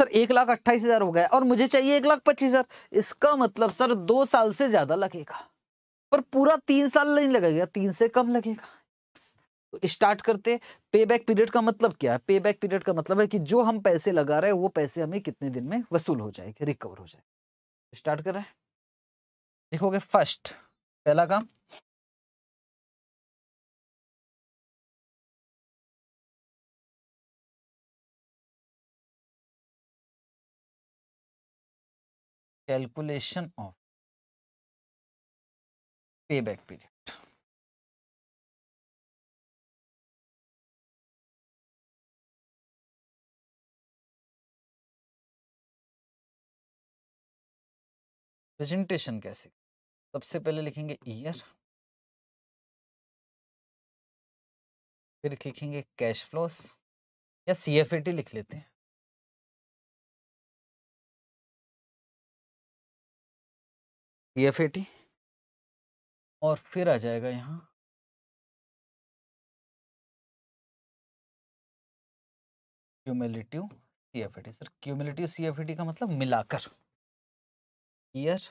sir एक लाख अट्ठाईस हजार हो गया और मुझे चाहिए एक लाख पच्चीस हजार इसका मतलब सर दो साल से ज्यादा लगेगा पर पूरा तीन साल नहीं लगेगा तीन से कम लगेगा तो स्टार्ट करते पे बैक पीरियड का मतलब क्या है पे बैक पीरियड का मतलब है कि जो हम पैसे लगा रहे हैं वो पैसे हमें कितने दिन में वसूल हो जाएंगे रिकवर हो जाएंगे स्टार्ट कर रहे हैं देखोगे फर्स्ट पहला काम कैलकुलेशन ऑफ पे बैक पीरियड प्रेजेंटेशन कैसे सबसे पहले लिखेंगे ईयर फिर लिखेंगे कैश फ्लोस या सी एफ ए टी लिख लेते हैं पी एफ टी और फिर आ जाएगा यहाँ cumulative C F sir cumulative C F T का मतलब मिलाकर ईयर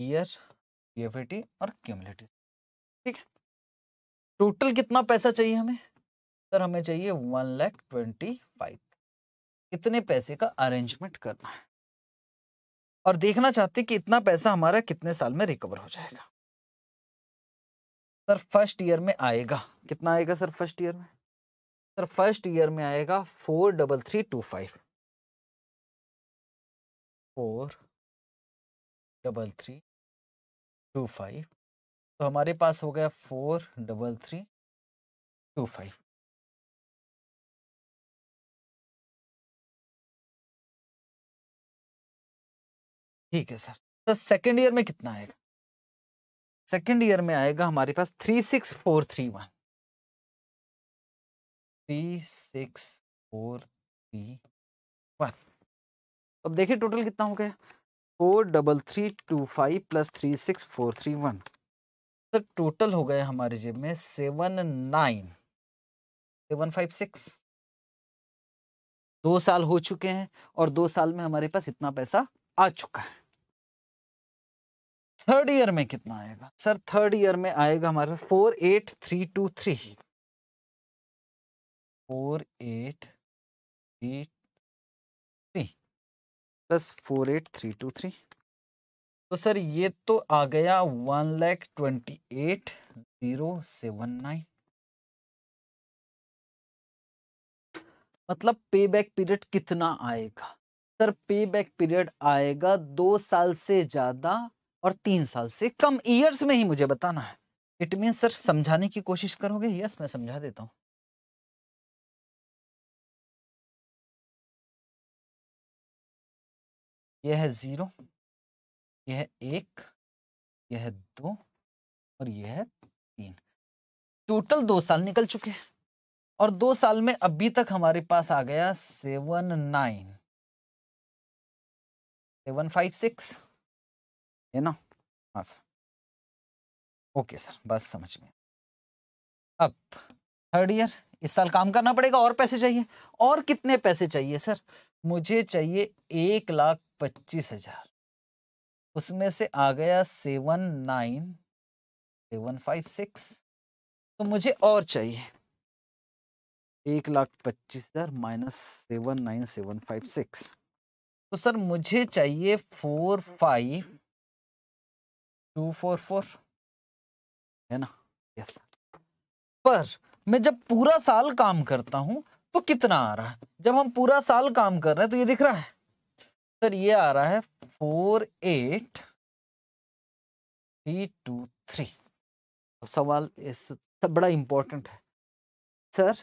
ईयर टी और क्यूमिलिटिव ठीक है टोटल कितना पैसा चाहिए हमें सर हमें चाहिए वन लैख ट्वेंटी फाइव इतने पैसे का अरेंजमेंट करना है और देखना चाहते कि इतना पैसा हमारा कितने साल में रिकवर हो जाएगा सर फर्स्ट ईयर में आएगा कितना आएगा सर फर्स्ट ईयर में सर फर्स्ट ईयर में आएगा four double three two five four double three two five तो हमारे पास हो गया four double three two five ठीक है सर सर सेकेंड ईयर में कितना आएगा सेकेंड ईयर में आएगा हमारे पास three six four three one three six four three one अब देखिए टोटल कितना हो गया four double three two five plus three six four three one sir total हो गया हमारे जेब में seven nine seven five six दो साल हो चुके हैं और दो साल में हमारे पास इतना पैसा आ चुका है थर्ड ईयर में कितना आएगा सर थर्ड ईयर में आएगा हमारे four eight three two three four eight three three plus four eight three two three तो सर ये तो आ गया one lakh twenty eight zero seven nine मतलब पे बैक पीरियड कितना आएगा सर पे बैक पीरियड आएगा दो साल से ज़्यादा और तीन साल से कम ईयर्स में ही मुझे बताना है इट मीन सर समझाने की कोशिश करोगे यस मैं समझा देता हूं यह है ज़ीरो यह है एक यह है दो और यह है तीन टोटल दो साल निकल चुके हैं और दो साल में अभी तक हमारे पास आ गया seven nine seven five six है ना हाँ सर ओके सर बस समझ में अब थर्ड ईयर इस साल काम करना पड़ेगा और पैसे चाहिए और कितने पैसे चाहिए सर मुझे चाहिए एक लाख पच्चीस हजार उसमें से आ गया seven nine seven five six तो मुझे और चाहिए एक लाख पच्चीस हजार minus seven nine seven five six तो सर मुझे चाहिए four five two four four है ना यस पर मैं जब पूरा साल काम करता हूं तो कितना आ रहा है जब हम पूरा साल काम कर रहे हैं तो ये दिख रहा है सर ये आ रहा है four eight three two three तो सवाल इस बड़ा इंपॉर्टेंट है सर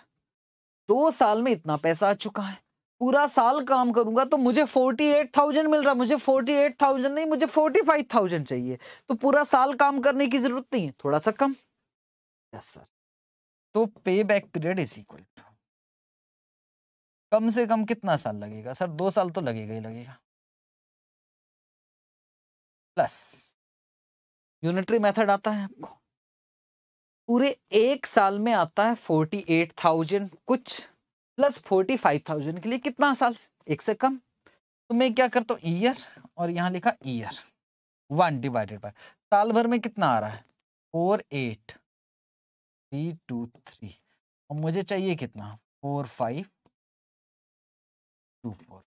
दो साल में इतना पैसा आ चुका है पूरा साल काम करूंगा तो मुझे फोर्टी एट थाउजेंड मिल रहा मुझे फोर्टी एट थाउजेंड नहीं मुझे फोर्टी फाइव थाउजेंड चाहिए तो पूरा साल काम करने की जरूरत नहीं है थोड़ा सा कम यस सर तो पे back period is equal to कम से कम कितना साल लगेगा सर दो साल तो लगेगा ही लगेगा प्लस यूनिटरी मेथड आता है आपको पूरे एक साल में आता है फोर्टी एट थाउजेंड कुछ प्लस फोर्टी फाइव थाउजेंड के लिए कितना साल एक से कम तो मैं क्या करता हूँ ईयर और यहाँ लिखा ईयर वन डिवाइडेड बाय साल भर में कितना आ रहा है four eight three two three और मुझे चाहिए कितना फोर फाइव टू फोर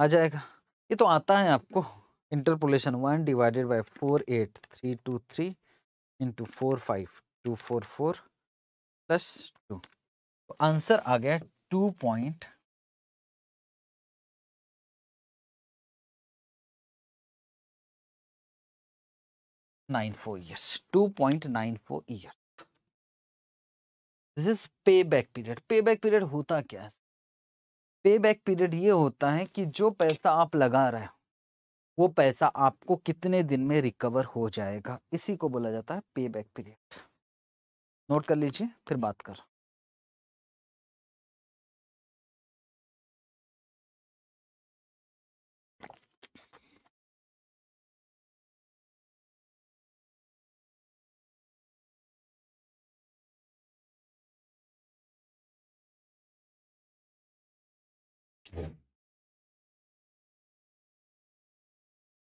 आ जाएगा ये तो आता है आपको interpolation one divided by four eight three two three into four five two four four plus two तो आंसर आ गया two point nine four years two point nine four year this is पे बैक पीरियड पे back period होता क्या है पे back period ये होता है कि जो पैसा आप लगा रहे हो वो पैसा आपको कितने दिन में रिकवर हो जाएगा इसी को बोला जाता है पे बैक पीरियड नोट कर लीजिए फिर बात कर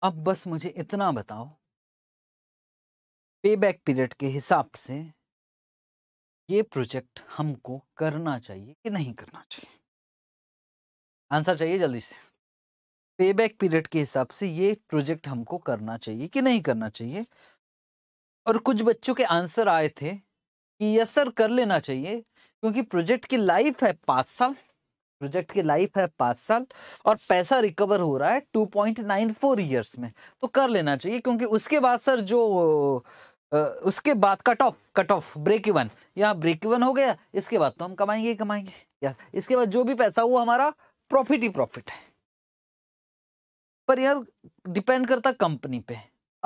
अब बस मुझे इतना बताओ पे बैक पीरियड के हिसाब से ये प्रोजेक्ट हमको करना चाहिए कि नहीं करना चाहिए आंसर चाहिए जल्दी से पे बैक पीरियड के हिसाब से ये प्रोजेक्ट हमको करना चाहिए कि नहीं करना चाहिए और कुछ बच्चों के आंसर आए थे कि यस सर कर लेना चाहिए क्योंकि प्रोजेक्ट की लाइफ है पाँच साल प्रोजेक्ट की लाइफ है पाँच साल और पैसा रिकवर हो रहा है two point nine four years में तो कर लेना चाहिए क्योंकि उसके बाद सर जो उसके बाद cut off cut off break even यहाँ ब्रेक इवन हो गया इसके बाद तो हम कमाएंगे ही कमाएंगे यार इसके बाद जो भी पैसा हुआ हमारा प्रॉफिट ही प्रॉफिट है पर यार डिपेंड करता कंपनी पे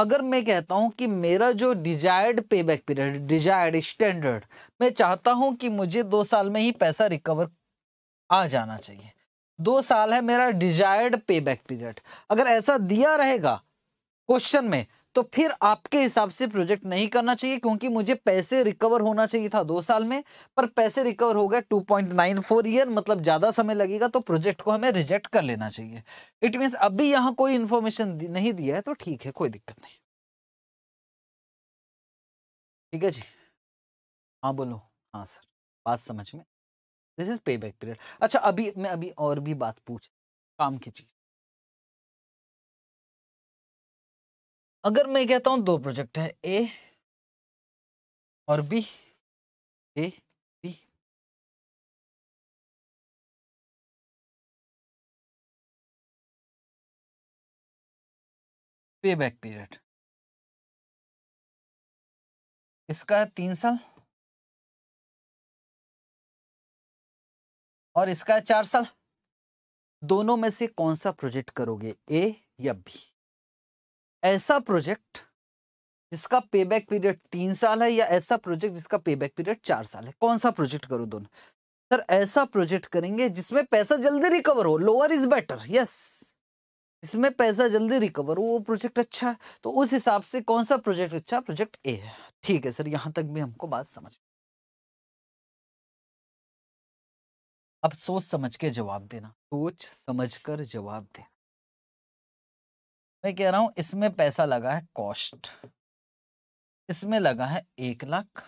अगर मैं कहता हूं कि मेरा जो डिजायर्ड पे बैक पीरियड डिजायर्ड स्टैंडर्ड मैं चाहता हूं कि मुझे दो साल में ही पैसा रिकवर आ जाना चाहिए दो साल है मेरा डिजायर्ड पे बैक पीरियड अगर ऐसा दिया रहेगा क्वेश्चन में तो फिर आपके हिसाब से प्रोजेक्ट नहीं करना चाहिए क्योंकि मुझे पैसे रिकवर होना चाहिए था दो साल में पर पैसे रिकवर हो गए 2.94 ईयर मतलब ज़्यादा समय लगेगा तो प्रोजेक्ट को हमें रिजेक्ट कर लेना चाहिए इट मीन्स अभी यहाँ कोई इन्फॉर्मेशन नहीं दिया है तो ठीक है कोई दिक्कत नहीं ठीक है जी हाँ बोलो हाँ सर बात समझ में दिस इज पे बैक पीरियड अच्छा अभी मैं अभी और भी बात पूछ काम की चीज़ अगर मैं कहता हूं दो प्रोजेक्ट है ए और बी ए बी पे बैक पीरियड इसका है तीन साल और इसका है चार साल दोनों में से कौन सा प्रोजेक्ट करोगे ए या बी ऐसा प्रोजेक्ट जिसका पे बैक पीरियड तीन साल है या ऐसा प्रोजेक्ट जिसका पे बैक पीरियड चार साल है कौन सा प्रोजेक्ट करो दोनों सर ऐसा प्रोजेक्ट करेंगे जिसमें पैसा जल्दी रिकवर हो लोअर इज बेटर यस इसमें पैसा जल्दी रिकवर हो वो प्रोजेक्ट अच्छा है तो उस हिसाब से कौन सा प्रोजेक्ट अच्छा प्रोजेक्ट ए है ठीक है सर यहां तक भी हमको बात समझ अब सोच समझ के जवाब देना सोच समझ कर जवाब देना मैं कह रहा हूं इसमें पैसा लगा है कॉस्ट इसमें लगा है एक लाख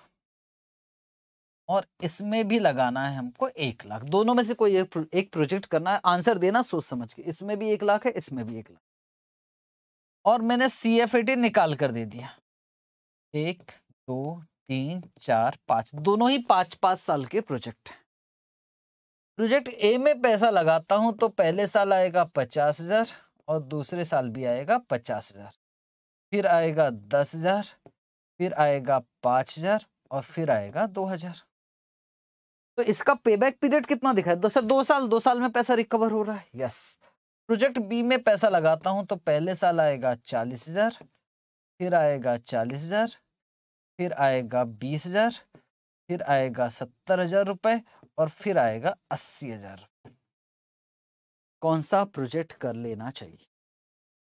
और इसमें भी लगाना है हमको एक लाख दोनों में से कोई एक, प्रो, एक प्रोजेक्ट करना है आंसर देना सोच समझ के इसमें भी एक लाख है इसमें भी एक लाख और मैंने सी एफ एटी निकाल कर दे दिया एक दो तीन चार पाँच दोनों ही पाँच पाँच साल के प्रोजेक्ट हैं प्रोजेक्ट ए में पैसा लगाता हूं तो पहले साल आएगा पचास हजार और दूसरे साल भी आएगा पचास हजार फिर आएगा दस हजार फिर आएगा पाँच हजार और फिर आएगा दो हजार तो इसका पेबैक पीरियड कितना दिखाई दो सर दो साल दो साल में पैसा रिकवर हो रहा है यस प्रोजेक्ट बी में पैसा लगाता हूं तो पहले साल आएगा चालीस हजार फिर आएगा चालीस हजार फिर आएगा बीस हजार फिर आएगा सत्तर हजार रुपये और फिर आएगा अस्सी हजार कौन सा प्रोजेक्ट कर लेना चाहिए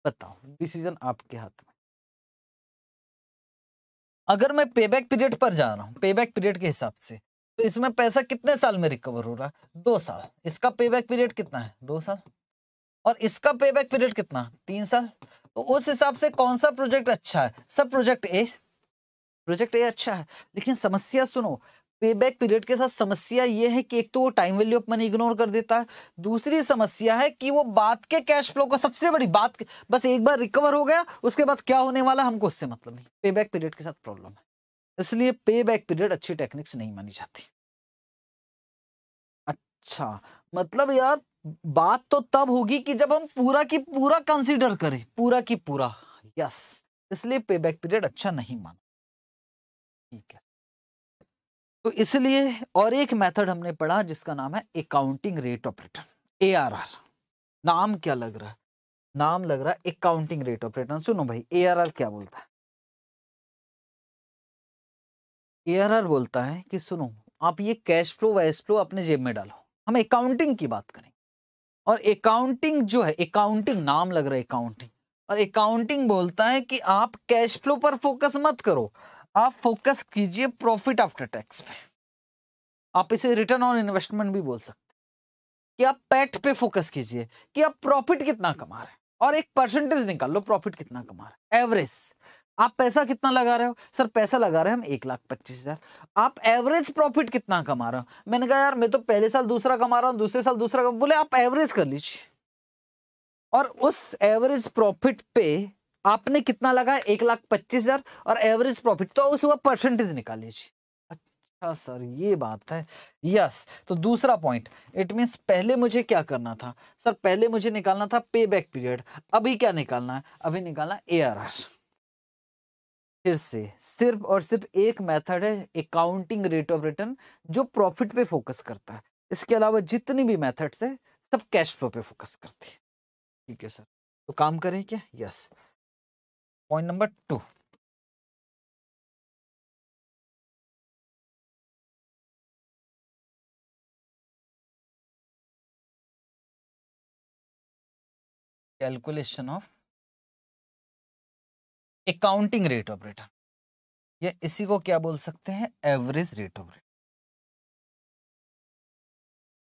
बताओ डिसीजन आपके हाथ में अगर मैं बैक पीरियड पर जा रहा हूँ बैक पीरियड के हिसाब से तो इसमें पैसा कितने साल में रिकवर हो रहा है दो साल इसका पे बैक पीरियड कितना है दो साल और इसका पे बैक पीरियड कितना तीन साल तो उस हिसाब से कौन सा प्रोजेक्ट अच्छा है सब प्रोजेक्ट ए प्रोजेक्ट ए अच्छा है लेकिन समस्या सुनो पे बैक पीरियड के साथ समस्या ये है कि एक तो वो time value of money ignore कर देता है दूसरी समस्या है कि वो बात के कैश फ्लो का सबसे बड़ी बात बस एक बार रिकवर हो गया उसके बाद क्या होने वाला हमको उससे मतलब नहीं पे बैक पीरियड के साथ प्रॉब्लम है इसलिए पे बैक पीरियड अच्छी टेक्निक्स नहीं मानी जाती अच्छा मतलब यार बात तो तब होगी कि जब हम पूरा की पूरा कंसिडर करें पूरा की पूरा यस इसलिए पे बैक पीरियड अच्छा नहीं माना ठीक है तो इसलिए और एक मेथड हमने पढ़ा जिसका नाम है accounting rate of return A R नाम क्या लग रहा है नाम लग रहा है अकाउंटिंग रेट ऑफ रिटर्न सुनो भाई ए आर आर क्या बोलता है ए बोलता है कि सुनो आप ये कैश फ्लो वैश फ्लो अपने जेब में डालो हम अकाउंटिंग की बात करें और अकाउंटिंग जो है अकाउंटिंग नाम लग रहा है अकाउंटिंग और अकाउंटिंग बोलता है कि आप कैश फ्लो पर फोकस मत करो आप फोकस कीजिए प्रॉफिट आफ्टर टैक्स पे आप इसे रिटर्न ऑन इन्वेस्टमेंट भी बोल सकते हैं कि आप पैट पे फोकस कीजिए कि आप प्रॉफिट कितना कमा रहे हैं और एक परसेंटेज निकाल लो प्रॉफिट कितना कमा रहे हैं एवरेज आप पैसा कितना लगा रहे हो सर पैसा लगा रहे हैं हम एक लाख पच्चीस हजार आप एवरेज प्रॉफिट कितना कमा रहे हो मैंने कहा यार मैं तो पहले साल दूसरा कमा रहा हूँ दूसरे साल दूसरा कमा बोले आप एवरेज कर लीजिए और उस एवरेज प्रॉफिट पे आपने कितना लगा एक लाख पच्चीस हजार और एवरेज प्रॉफिट तो उसका परसेंटेज निकाल लीजिए अच्छा सर ये बात है यस तो दूसरा पॉइंट इट मीन्स पहले मुझे क्या करना था सर पहले मुझे निकालना था पे बैक पीरियड अभी क्या निकालना है अभी निकालना ए आर आर फिर से सिर्फ और सिर्फ एक मेथड है अकाउंटिंग रेट ऑफ रिटर्न जो प्रॉफिट पे फोकस करता है इसके अलावा जितनी भी मेथड्स है सब कैश फ्लो पे फोकस करती है ठीक है सर तो काम करें क्या yes point number two calculation of accounting rate of return या इसी को क्या बोल सकते हैं average rate of return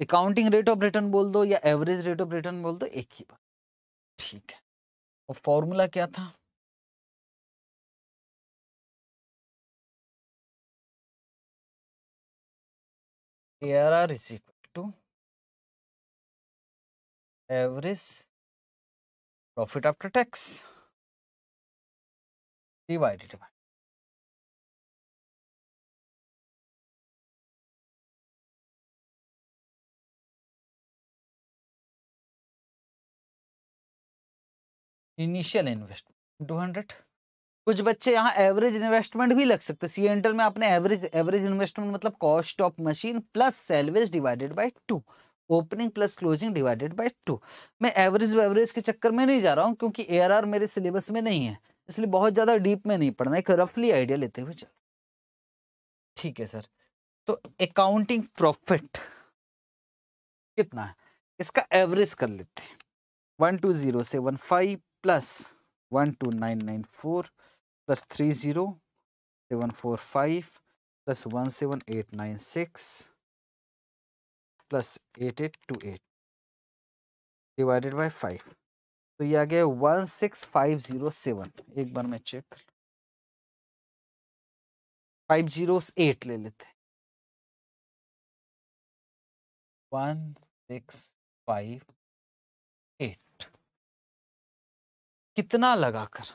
accounting rate of return बोल दो या एवरेज रेट ऑफ रिटर्न बोल दो एक ही बात ठीक है और फॉर्मूला क्या था ARR is equal to average profit after tax divided by initial investment 200 कुछ बच्चे यहाँ एवरेज इन्वेस्टमेंट भी लग सकते सी एंटर में आपने एवरेज एवरेज इन्वेस्टमेंट मतलब cost of machine plus salvage divided by two opening plus closing divided by two मैं एवरेज एवरेज के चक्कर में नहीं जा रहा हूँ क्योंकि ए मेरे सिलेबस में नहीं है इसलिए बहुत ज़्यादा डीप में नहीं पढ़ना एक रफली आइडिया लेते हुए चल ठीक है सर तो अकाउंटिंग प्रॉफिट कितना है इसका एवरेज कर लेते हैं one two zero seven five plus one two nine nine four plus three zero seven four five plus one seven eight nine six plus eight eight two eight divided by five तो ये आ गया one six five zero seven एक बार मैं check कर five zero eight ले लेते हैं वन सिक्स फाइव एट कितना लगाकर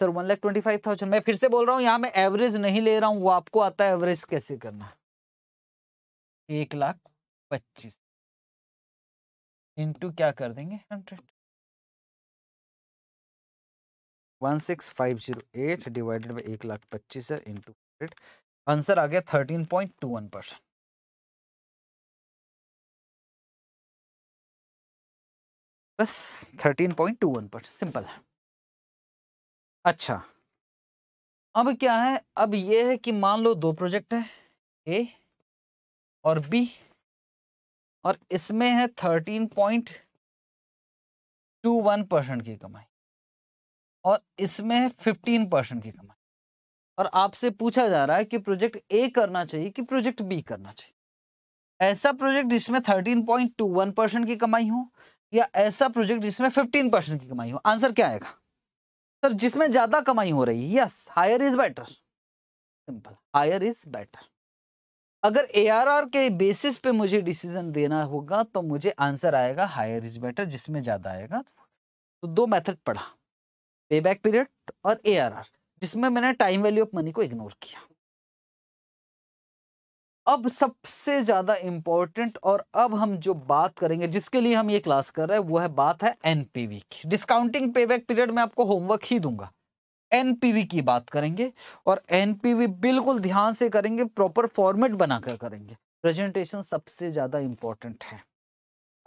sir one lakh twenty five thousand मैं फिर से बोल रहा हूँ यहाँ मैं एवरेज नहीं ले रहा हूँ वो आपको आता है एवरेज कैसे करना एक लाख पच्चीस इंटू क्या कर देंगे hundred one six five zero eight divided by एक लाख पच्चीस है इंटू हंड्रेड आंसर आ गया thirteen point two one percent बस thirteen point two one percent simple है अच्छा अब क्या है अब ये है कि मान लो दो प्रोजेक्ट है ए और बी और इसमें है thirteen point two one percent की कमाई और इसमें है फिफ्टीन परसेंट की कमाई और आपसे पूछा जा रहा है कि प्रोजेक्ट ए करना चाहिए कि प्रोजेक्ट बी करना चाहिए ऐसा प्रोजेक्ट जिसमें thirteen point two one percent की कमाई हो या ऐसा प्रोजेक्ट जिसमें फिफ्टीन परसेंट की कमाई हो आंसर क्या आएगा सर जिसमें ज्यादा कमाई हो रही है yes higher is better simple higher is better अगर एआरआर के बेसिस पे मुझे डिसीजन देना होगा तो मुझे आंसर आएगा हायर इज बेटर जिसमें ज्यादा आएगा तो दो मेथड पढ़ा पे बैक पीरियड और एआरआर जिसमें मैंने टाइम वैल्यू ऑफ मनी को इग्नोर किया अब सबसे ज़्यादा इम्पोर्टेंट और अब हम जो बात करेंगे जिसके लिए हम ये क्लास कर रहे हैं वो है बात है एनपीवी की डिस्काउंटिंग बैक पीरियड में आपको होमवर्क ही दूंगा एनपीवी की बात करेंगे और एनपीवी बिल्कुल ध्यान से करेंगे प्रॉपर फॉर्मेट बनाकर करेंगे प्रेजेंटेशन सबसे ज़्यादा इम्पोर्टेंट है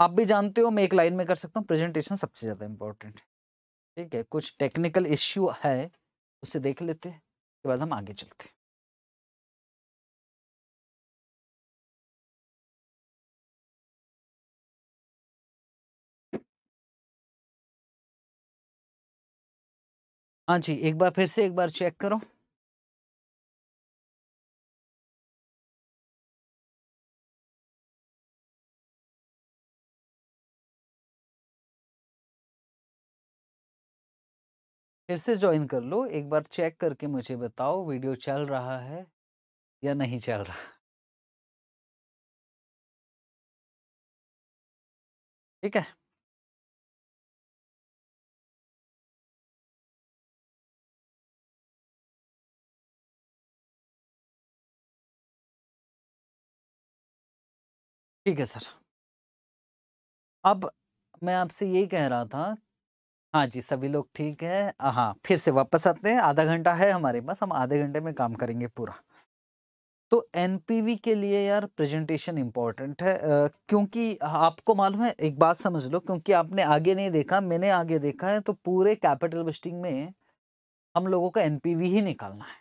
आप भी जानते हो मैं एक लाइन में कर सकता हूँ प्रेजेंटेशन सबसे ज़्यादा इंपॉर्टेंट है ठीक है कुछ टेक्निकल इश्यू है उसे देख लेते हैं उसके बाद हम आगे चलते हैं हाँ जी एक बार फिर से एक बार चेक करो फिर से ज्वाइन कर लो एक बार चेक करके मुझे बताओ वीडियो चल रहा है या नहीं चल रहा ठीक है ठीक है सर अब मैं आपसे यही कह रहा था हाँ जी सभी लोग ठीक है हाँ फिर से वापस आते हैं आधा घंटा है हमारे पास हम आधे घंटे में काम करेंगे पूरा तो एनपीवी के लिए यार प्रेजेंटेशन इम्पॉर्टेंट है आ, क्योंकि आपको मालूम है एक बात समझ लो क्योंकि आपने आगे नहीं देखा मैंने आगे देखा है तो पूरे कैपिटल बस्टिंग में हम लोगों का एनपीवी ही निकालना है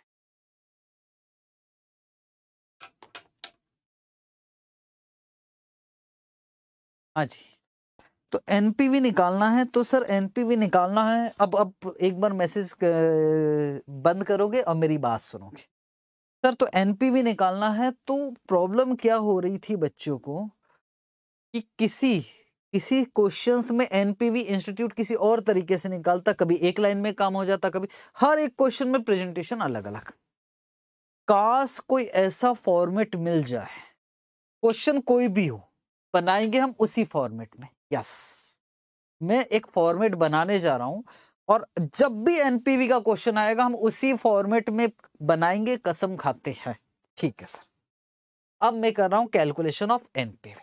हाँ जी तो एनपीवी निकालना है तो सर एनपीवी निकालना है अब अब एक बार मैसेज बंद करोगे और मेरी बात सुनोगे सर तो एनपीवी निकालना है तो प्रॉब्लम क्या हो रही थी बच्चों को कि किसी किसी क्वेश्चंस में एनपीवी इंस्टीट्यूट किसी और तरीके से निकालता कभी एक लाइन में काम हो जाता कभी हर एक क्वेश्चन में प्रेजेंटेशन अलग अलग काश कोई ऐसा फॉर्मेट मिल जाए क्वेश्चन कोई भी हो बनाएंगे हम उसी फॉर्मेट में यस मैं एक फॉर्मेट बनाने जा रहा हूँ और जब भी एनपीवी का क्वेश्चन आएगा हम उसी फॉर्मेट में बनाएंगे कसम खाते हैं ठीक है सर अब मैं कर रहा हूं calculation of NPV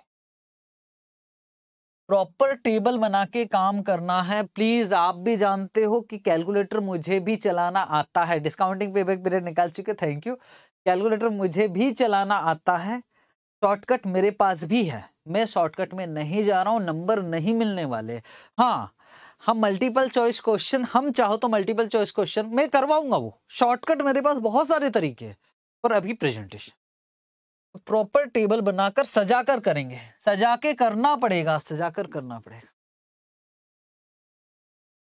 proper table बना के काम करना है प्लीज आप भी जानते हो कि कैलकुलेटर मुझे भी चलाना आता है डिस्काउंटिंग पेबैक पीरियड निकाल चुके थैंक यू कैलकुलेटर मुझे भी चलाना आता है शॉर्टकट मेरे पास भी है मैं शॉर्टकट में नहीं जा रहा हूँ नंबर नहीं मिलने वाले हाँ हम मल्टीपल चॉइस क्वेश्चन हम चाहो तो मल्टीपल चॉइस क्वेश्चन मैं करवाऊंगा वो शॉर्टकट मेरे पास बहुत सारे तरीके हैं पर अभी प्रेजेंटेशन प्रॉपर टेबल बनाकर सजाकर करेंगे सजा के करना पड़ेगा सजाकर करना पड़ेगा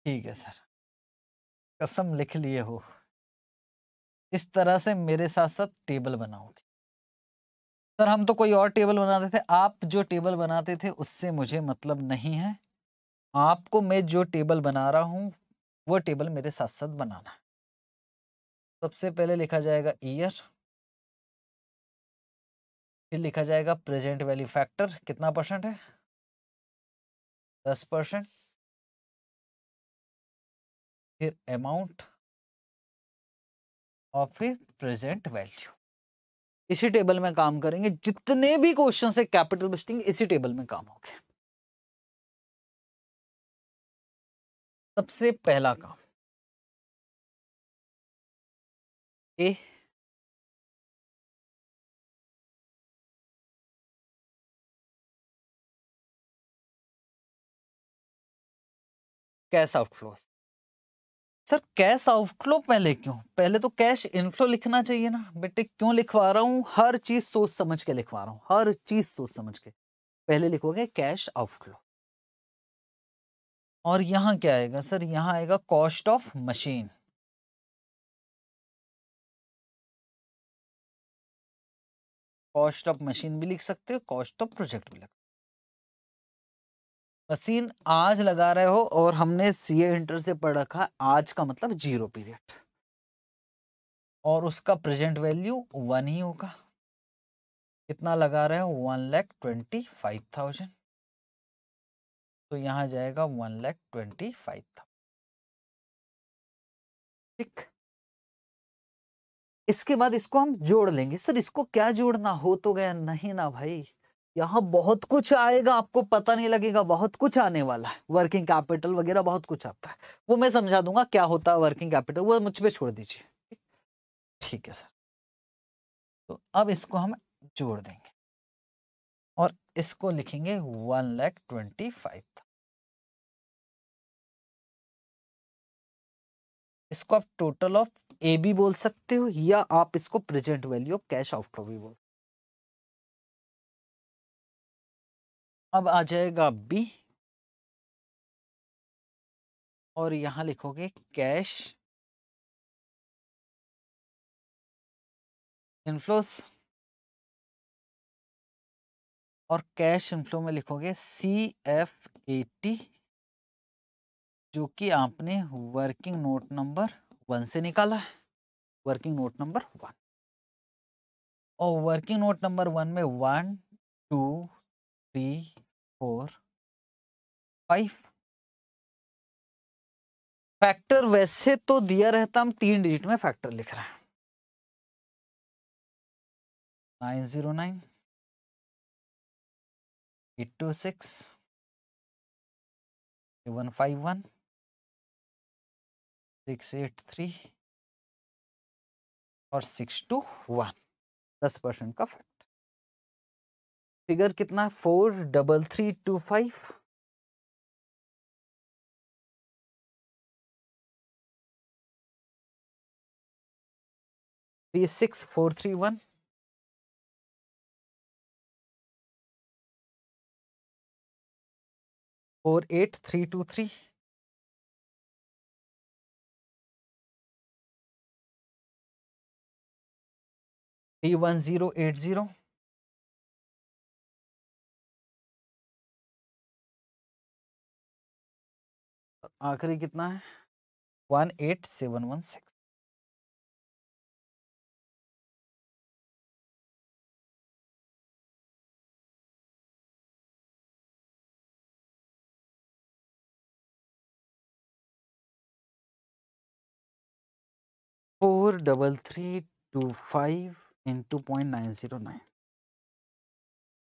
ठीक है सर कसम लिख लिए हो इस तरह से मेरे साथ साथ टेबल बनाओगे सर हम तो कोई और टेबल बनाते थे आप जो टेबल बनाते थे उससे मुझे मतलब नहीं है आपको मैं जो टेबल बना रहा हूँ वो टेबल मेरे साथ साथ बनाना है सबसे पहले लिखा जाएगा ईयर फिर लिखा जाएगा प्रेजेंट वैल्यू फैक्टर कितना परसेंट है दस परसेंट फिर अमाउंट और फिर प्रेजेंट वैल्यू इसी टेबल में काम करेंगे जितने भी क्वेश्चन है कैपिटल बस्टिंग इसी टेबल में काम हो गया सबसे पहला काम a cash outflows sir cash outflow पहले क्यों पहले तो कैश इनफ्लो लिखना चाहिए ना बेटे क्यों लिखवा रहा हूँ हर चीज सोच समझ के लिखवा रहा हूँ हर चीज सोच समझ के पहले लिखोगे कैश आउटफ्लो और यहाँ क्या आएगा सर यहाँ आएगा cost of machine cost of machine भी लिख सकते हो कॉस्ट ऑफ प्रोजेक्ट भी लिख मशीन आज लगा रहे हो और हमने सी ए इंटर से पढ़ रखा आज का मतलब जीरो पीरियड और उसका प्रेजेंट वैल्यू वन ही होगा कितना लगा रहे हो one lakh twenty five thousand तो यहां जाएगा one lakh twenty five thousand ठीक इसके बाद इसको हम जोड़ लेंगे सर इसको क्या जोड़ना हो तो गया नहीं ना भाई यहाँ बहुत कुछ आएगा आपको पता नहीं लगेगा बहुत कुछ आने वाला है वर्किंग कैपिटल वगैरह बहुत कुछ आता है वो मैं समझा दूंगा क्या होता है वर्किंग कैपिटल वो मुझ पर छोड़ दीजिए ठीक है सर तो अब इसको हम जोड़ देंगे और इसको लिखेंगे वन लैख ट्वेंटी फाइव इसको आप टोटल ऑफ ए भी बोल सकते हो या आप इसको present value of cash outflow भी बोल अब आ जाएगा बी और यहां लिखोगे कैश इनफ्लोस और कैश इनफ्लो में लिखोगे सी एफ एटी जो कि आपने वर्किंग नोट नंबर वन से निकाला है वर्किंग नोट नंबर वन और वर्किंग नोट नंबर वन में one two three four five factor वैसे तो दिया रहता हम तीन डिजिट में फैक्टर लिख रहे हैं nine zero nine eight two six one five one six eight three और सिक्स टू वन दस परसेंट का फैक्टर फिगर कितना four double three two five three तो six four three one four eight three two three three one zero eight zero आखिरी कितना है one eight seven one six four double three two five into point nine zero nine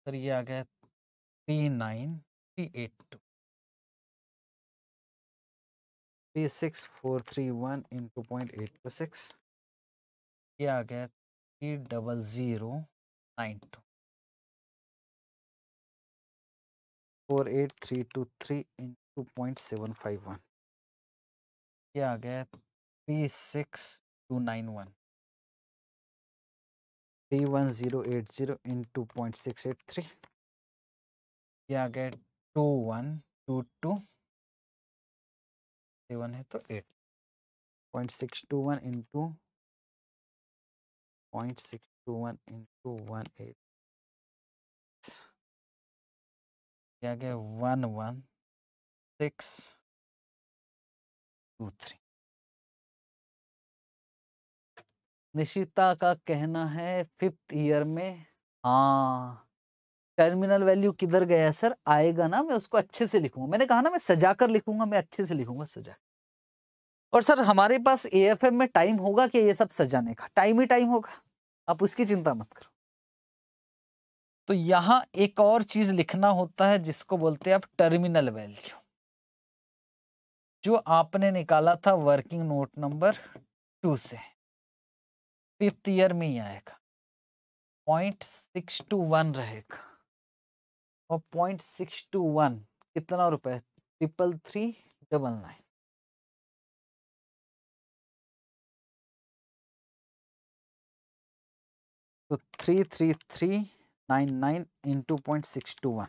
sir ये आ गया three nine three eight two 36431 into 0.826 ये आ गया three double zero nine two four eight three two three into point seven five one ये आ गया three six two nine one three one zero eight zero into point six eight three ये आ गया two one two two one है तो eight point six two one into point six two one into one eight क्या गया one one six two three Nishita का कहना है फिफ्थ ईयर में हाँ टर्मिनल वैल्यू किधर गया सर आएगा ना मैं उसको अच्छे से लिखूंगा मैंने कहा ना मैं सजा कर लिखूंगा मैं अच्छे से लिखूंगा सजा और सर हमारे पास ए में टाइम होगा कि ये सब सजाने का टाइम ही टाइम होगा आप उसकी चिंता मत करो तो यहां एक और चीज लिखना होता है जिसको बोलते हैं आप टर्मिनल वैल्यू जो आपने निकाला था वर्किंग नोट नंबर टू से फिफ्थ ईयर में ही आएगा पॉइंट सिक्स टू वन रहेगा और पॉइंट सिक्स टू वन कितना रुपए ट्रिपल थ्री डबल नाइन तो three three three nine nine into point six two one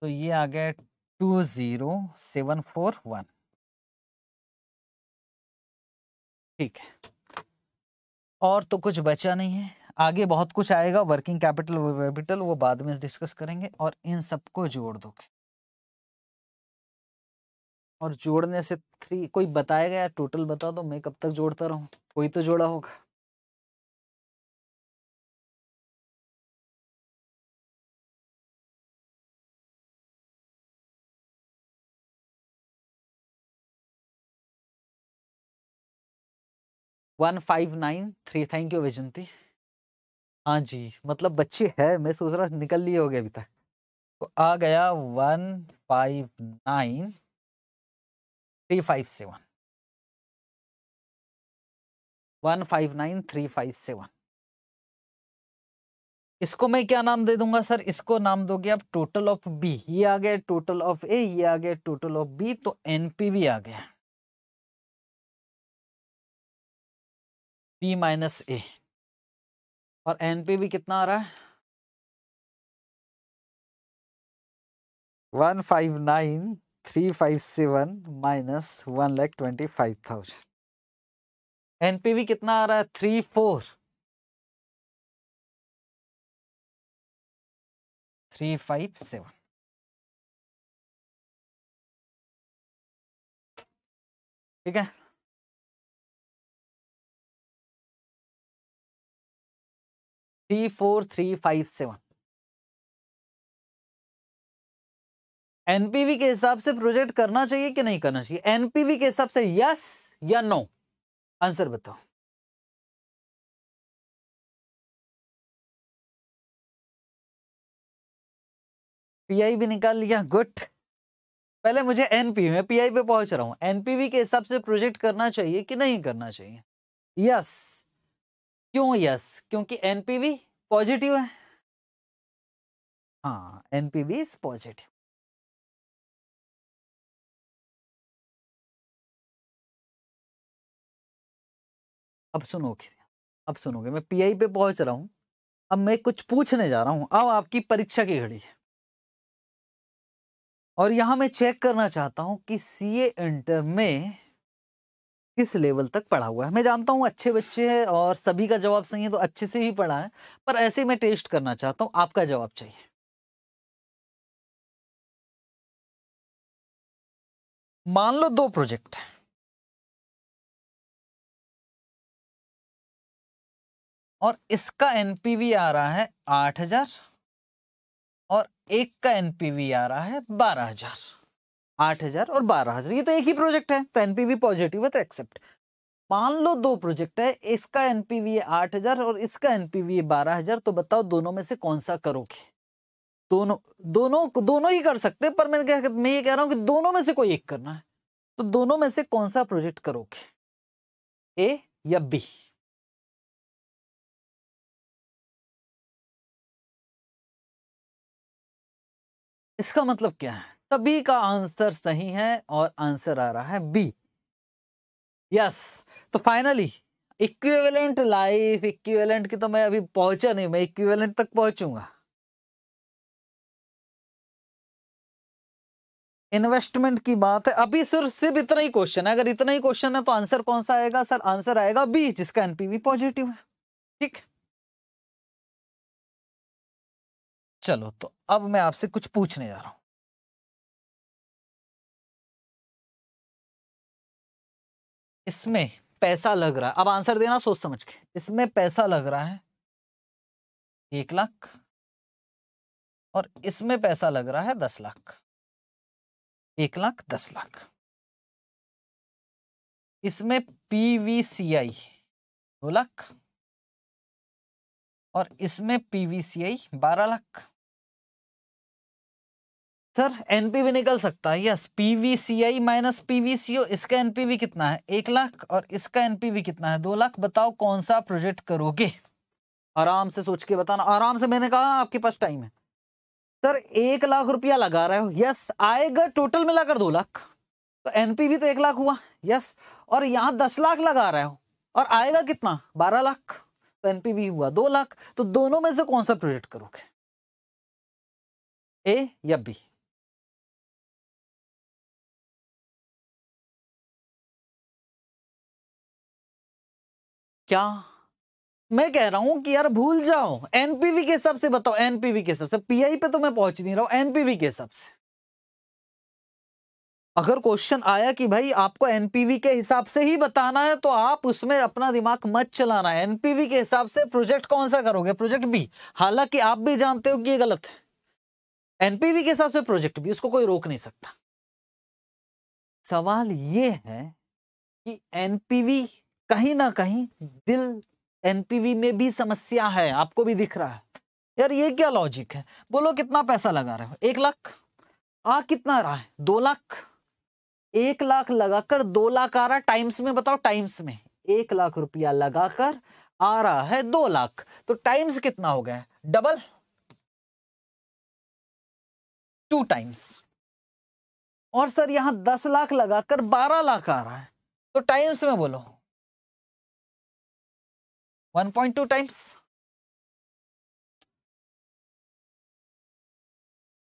तो ये आ गया two zero seven four one ठीक है और तो कुछ बचा नहीं है आगे बहुत कुछ आएगा वर्किंग कैपिटल कैपिटल वो बाद में डिस्कस करेंगे और इन सबको जोड़ दोगे और जोड़ने से थ्री कोई बताएगा या टोटल बता दो मैं कब तक जोड़ता रहूं कोई तो जोड़ा होगा one five nine three thank you Vijanti हाँ जी मतलब बच्ची है मैं सोच रहा निकल लिए हो गए अभी तक तो आ गया one five nine three five seven one five nine three five seven इसको मैं क्या नाम दे दूंगा सर इसको नाम दोगे आप टोटल ऑफ बी ये आ गया टोटल ऑफ ए ये आ गया टोटल ऑफ बी तो भी आ गया बी माइनस ए और एन भी कितना आ रहा है one five nine three five seven minus one lakh twenty five thousand N भी कितना आ रहा है three four three five seven ठीक है three four three five seven NPV के हिसाब से प्रोजेक्ट करना चाहिए कि नहीं करना चाहिए एनपीवी के हिसाब से यस या नो आंसर बताओ पीआई भी निकाल लिया गुड पहले मुझे एनपी में पीआई पे पहुंच रहा हूं एनपीवी के हिसाब से प्रोजेक्ट करना चाहिए कि नहीं करना चाहिए यस क्यों यस क्योंकि एनपीवी पॉजिटिव है हाँ एनपीवी इज पॉजिटिव अब सुनोगे अब सुनोगे मैं पीआई पे पहुंच रहा हूं अब मैं कुछ पूछने जा रहा हूं अब आपकी परीक्षा की घड़ी है और यहां मैं चेक करना चाहता हूं कि सीए इंटर में किस लेवल तक पढ़ा हुआ है मैं जानता हूँ अच्छे बच्चे हैं और सभी का जवाब सही है तो अच्छे से ही पढ़ा है पर ऐसे मैं टेस्ट करना चाहता हूँ आपका जवाब चाहिए मान लो दो प्रोजेक्ट है और इसका एनपीवी आ रहा है आठ हजार और एक का एनपीवी आ रहा है बारह हजार आठ हजार और बारह हजार ये तो एक ही प्रोजेक्ट है तो एनपीवी पॉजिटिव है तो एक्सेप्ट मान लो दो प्रोजेक्ट है इसका एनपीवी है आठ हजार और इसका एनपीवी है बारह हजार तो बताओ दोनों में से कौन सा करोगे दोनों दोनों दोनों ही कर सकते हैं पर मैं कह मैं ये कह रहा हूं कि दोनों में से कोई एक करना है तो दोनों में से कौन सा प्रोजेक्ट करोगे ए या बी इसका मतलब क्या है सभी का आंसर सही है और आंसर आ रहा है बी यस तो फाइनली इक्विवेलेंट लाइफ इक्विवेलेंट की तो मैं अभी पहुंचा नहीं मैं इक्विवेलेंट तक पहुंचूंगा इन्वेस्टमेंट की बात है अभी सिर्फ सिर्फ इतना ही क्वेश्चन है अगर इतना ही क्वेश्चन है तो आंसर कौन सा आएगा सर आंसर आएगा बी जिसका एनपीवी पॉजिटिव है ठीक चलो तो अब मैं आपसे कुछ पूछने जा रहा हूं इसमें पैसा लग रहा है अब आंसर देना सोच समझ के इसमें पैसा लग रहा है एक लाख और इसमें पैसा लग रहा है दस लाख एक लाख दस लाख इसमें पीवीसीआई दो लाख और इसमें पीवीसीआई बारह लाख सर भी निकल सकता है यस पीवीसीआई माइनस पीवीसीओ इसका एनपीवी कितना है एक लाख और इसका एनपीवी कितना है दो लाख बताओ कौन सा प्रोजेक्ट करोगे आराम से सोच के बताना आराम से मैंने कहा आपके पास टाइम है सर एक लाख रुपया लगा रहे हो यस आएगा टोटल मिलाकर दो लाख तो एनपीवी तो एक लाख हुआ यस और यहाँ दस लाख लगा रहे हो और आएगा कितना बारह लाख तो एनपीवी हुआ दो लाख तो दोनों में से कौन सा प्रोजेक्ट करोगे ए या बी क्या मैं कह रहा हूं कि यार भूल जाओ एनपीवी के हिसाब से बताओ एनपीवी के हिसाब से पीआई पे तो मैं पहुंच नहीं रहा हूं एनपीवी के हिसाब से अगर क्वेश्चन आया कि भाई आपको एनपीवी के हिसाब से ही बताना है तो आप उसमें अपना दिमाग मत चलाना है एनपीवी के हिसाब से प्रोजेक्ट कौन सा करोगे प्रोजेक्ट बी हालांकि आप भी जानते हो कि ये गलत है एनपीवी के हिसाब से प्रोजेक्ट बी उसको कोई रोक नहीं सकता सवाल ये है कि एनपीवी कहीं ना कहीं दिल एनपीवी में भी समस्या है आपको भी दिख रहा है यार ये क्या लॉजिक है बोलो कितना पैसा लगा रहे हो एक लाख आ कितना रहा है दो लाख एक लाख लगाकर दो लाख आ रहा टाइम्स में बताओ टाइम्स में एक लाख रुपया लगाकर आ रहा है दो लाख तो टाइम्स कितना हो गया डबल टू टाइम्स और सर यहां दस लाख लगाकर बारह लाख आ रहा है तो टाइम्स में बोलो 1.2 टाइम्स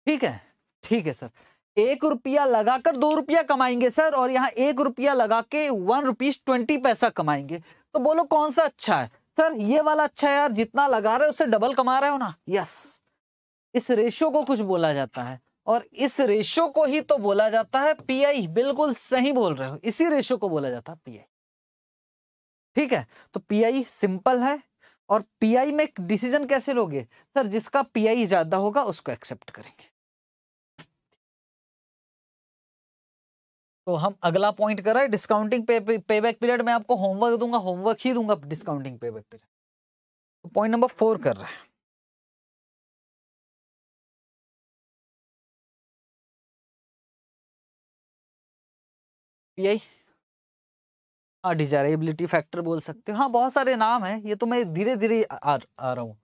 ठीक है ठीक है सर एक रुपया लगाकर दो रुपया कमाएंगे सर और यहाँ एक रुपया लगा के वन रुपीज ट्वेंटी पैसा कमाएंगे तो बोलो कौन सा अच्छा है सर ये वाला अच्छा है यार जितना लगा रहे हो उससे डबल कमा रहे हो ना यस इस रेशो को कुछ बोला जाता है और इस रेशो को ही तो बोला जाता है पीआई बिल्कुल सही बोल रहे हो इसी रेशो को बोला जाता है पीआई ठीक है तो पीआई सिंपल है और पीआई में डिसीजन कैसे लोगे सर जिसका पीआई ज्यादा होगा उसको एक्सेप्ट करेंगे तो हम अगला पॉइंट कर रहे हैं डिस्काउंटिंग पे, पे, बैक पीरियड में आपको होमवर्क दूंगा होमवर्क ही दूंगा डिस्काउंटिंग पे बैक पीरियड तो पॉइंट नंबर फोर कर रहा है पीआई हाँ डिजायरेबिलिटी फैक्टर बोल सकते हो हाँ बहुत सारे नाम है ये तो मैं धीरे धीरे आ, आ रहा हूँ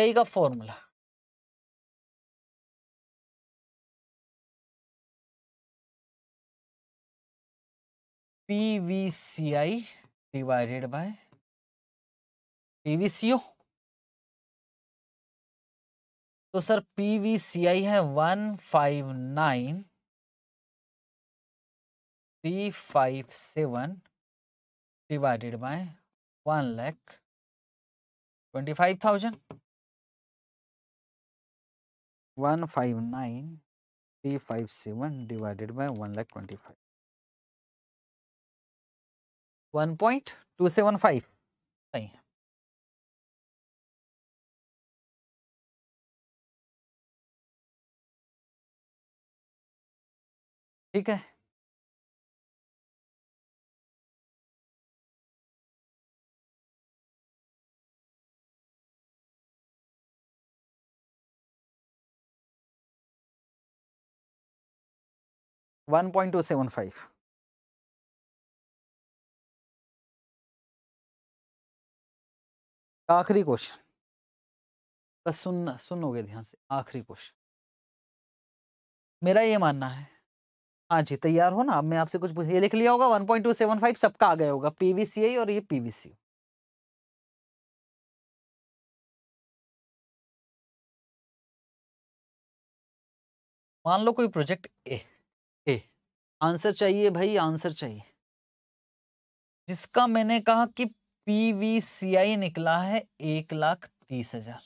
आई का formula P V C I divided by P V C O तो sir P V C I है one five nine three five seven divided by one lakh twenty five thousand one five nine three five seven divided by one lakh twenty five one point two seven five सही है ठीक है five आखिरी question बस सुन सुनोगे ध्यान से आखिरी क्वेश्चन मेरा ये मानना है हाँ जी तैयार हो ना अब मैं आपसे कुछ पूछ ये लिख लिया होगा one point two seven five सबका आ गया होगा पीवीसीआई और ये पीवीसी मान लो कोई प्रोजेक्ट ए आंसर चाहिए भाई आंसर चाहिए जिसका मैंने कहा कि पीवीसीआई निकला है एक लाख तीस हजार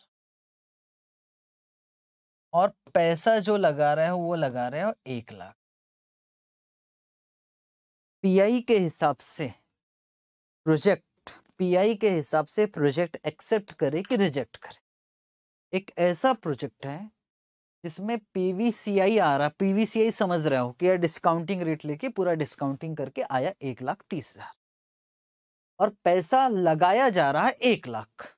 और पैसा जो लगा रहे हो वो लगा रहे हो एक लाख पीआई के हिसाब से प्रोजेक्ट पीआई के हिसाब से प्रोजेक्ट एक्सेप्ट करे कि रिजेक्ट करे एक ऐसा प्रोजेक्ट है जिसमें पीवीसीआई आ रहा पीवीसीआई समझ रहे हो कि यार डिस्काउंटिंग रेट लेके पूरा डिस्काउंटिंग करके आया एक लाख तीस हजार और पैसा लगाया जा रहा है एक लाख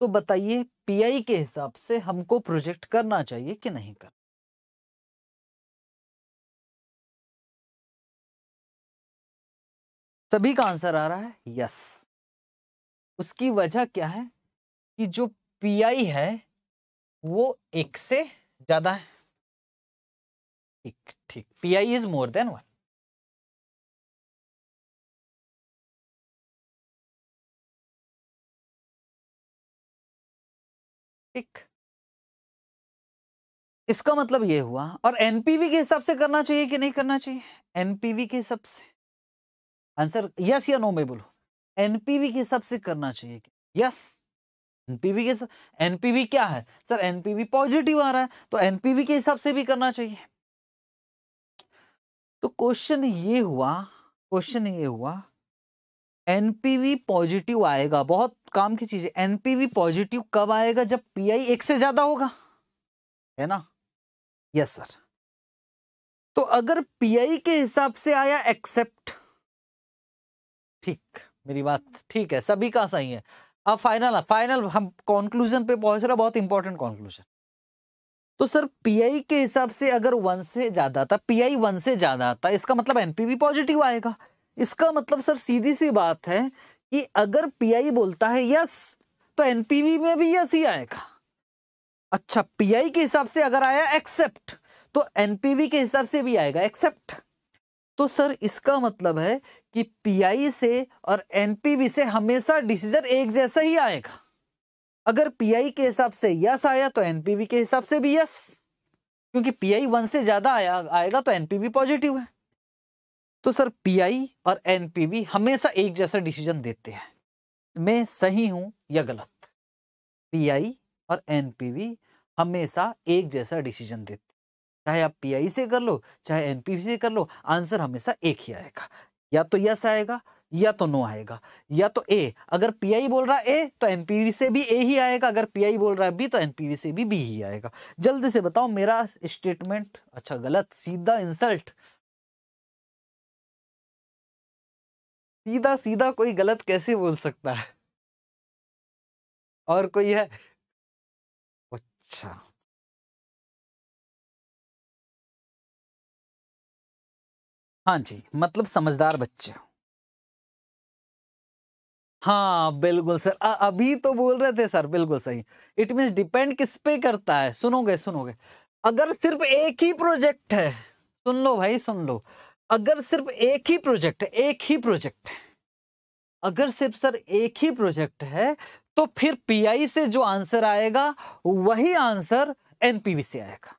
तो बताइए पीआई के हिसाब से हमको प्रोजेक्ट करना चाहिए कि नहीं करना सभी का आंसर आ रहा है यस उसकी वजह क्या है कि जो पीआई है वो एक से ज्यादा है ठीक ठीक P I is more than one ठीक इसका मतलब ये हुआ और एनपीवी के हिसाब से करना चाहिए कि नहीं करना चाहिए एनपीवी के हिसाब से आंसर यस या नो में बोलो एनपीवी के हिसाब से करना चाहिए कि यस एनपीवी के एनपीवी क्या है सर एनपीवी पॉजिटिव आ रहा है तो एनपीवी के हिसाब से भी करना चाहिए तो क्वेश्चन ये हुआ क्वेश्चन ये हुआ एनपीवी पॉजिटिव आएगा बहुत काम की चीज है एनपीवी पॉजिटिव कब आएगा जब पीआई एक से ज्यादा होगा है ना यस सर तो अगर पीआई के हिसाब से आया एक्सेप्ट ठीक मेरी बात ठीक है सभी का सही है अब फाइनल फाइनल हम कॉन्क्लूजन पे पहुंच रहे बहुत इंपॉर्टेंट कॉन्क्लूजन तो सर पीआई के हिसाब से अगर वन से ज्यादा था पीआई वन से ज्यादा था इसका मतलब एनपीवी पॉजिटिव आएगा इसका मतलब सर सीधी सी बात है कि अगर पीआई बोलता है यस तो एनपीवी में भी यस ही आएगा अच्छा पीआई के हिसाब से अगर आया एक्सेप्ट तो एनपीवी के हिसाब से भी आएगा एक्सेप्ट तो सर इसका मतलब है कि पीआई से और एनपीवी से हमेशा डिसीजन एक जैसा ही आएगा अगर पीआई के हिसाब से यस आया तो एनपीवी के हिसाब से भी यस क्योंकि पीआई वन से ज्यादा आया आएगा तो एनपीवी पॉजिटिव है तो सर पीआई और एनपीवी हमेशा एक जैसा डिसीजन देते हैं मैं सही हूं या गलत पीआई और एनपीवी हमेशा एक जैसा डिसीजन देते हैं चाहे आप पीआई से कर लो चाहे एनपी से कर लो आंसर हमेशा एक ही आएगा या तो यस आएगा या तो नो आएगा या तो ए अगर पीआई बोल रहा है ए तो एनपीवी से भी ए ही आएगा अगर पीआई बोल रहा है बी तो एनपीवी से भी बी ही आएगा जल्दी से बताओ मेरा स्टेटमेंट अच्छा गलत सीधा इंसल्ट सीधा सीधा कोई गलत कैसे बोल सकता है और कोई है अच्छा हाँ जी मतलब समझदार बच्चे हाँ बिल्कुल सर अ, अभी तो बोल रहे थे सर बिल्कुल सही इट मीन डिपेंड किस पे करता है सुनोगे सुनोगे अगर सिर्फ एक ही प्रोजेक्ट है सुन लो भाई सुन लो अगर सिर्फ एक ही प्रोजेक्ट है एक ही प्रोजेक्ट है अगर सिर्फ सर एक ही प्रोजेक्ट है तो फिर पीआई से जो आंसर आएगा वही आंसर एनपीवी से आएगा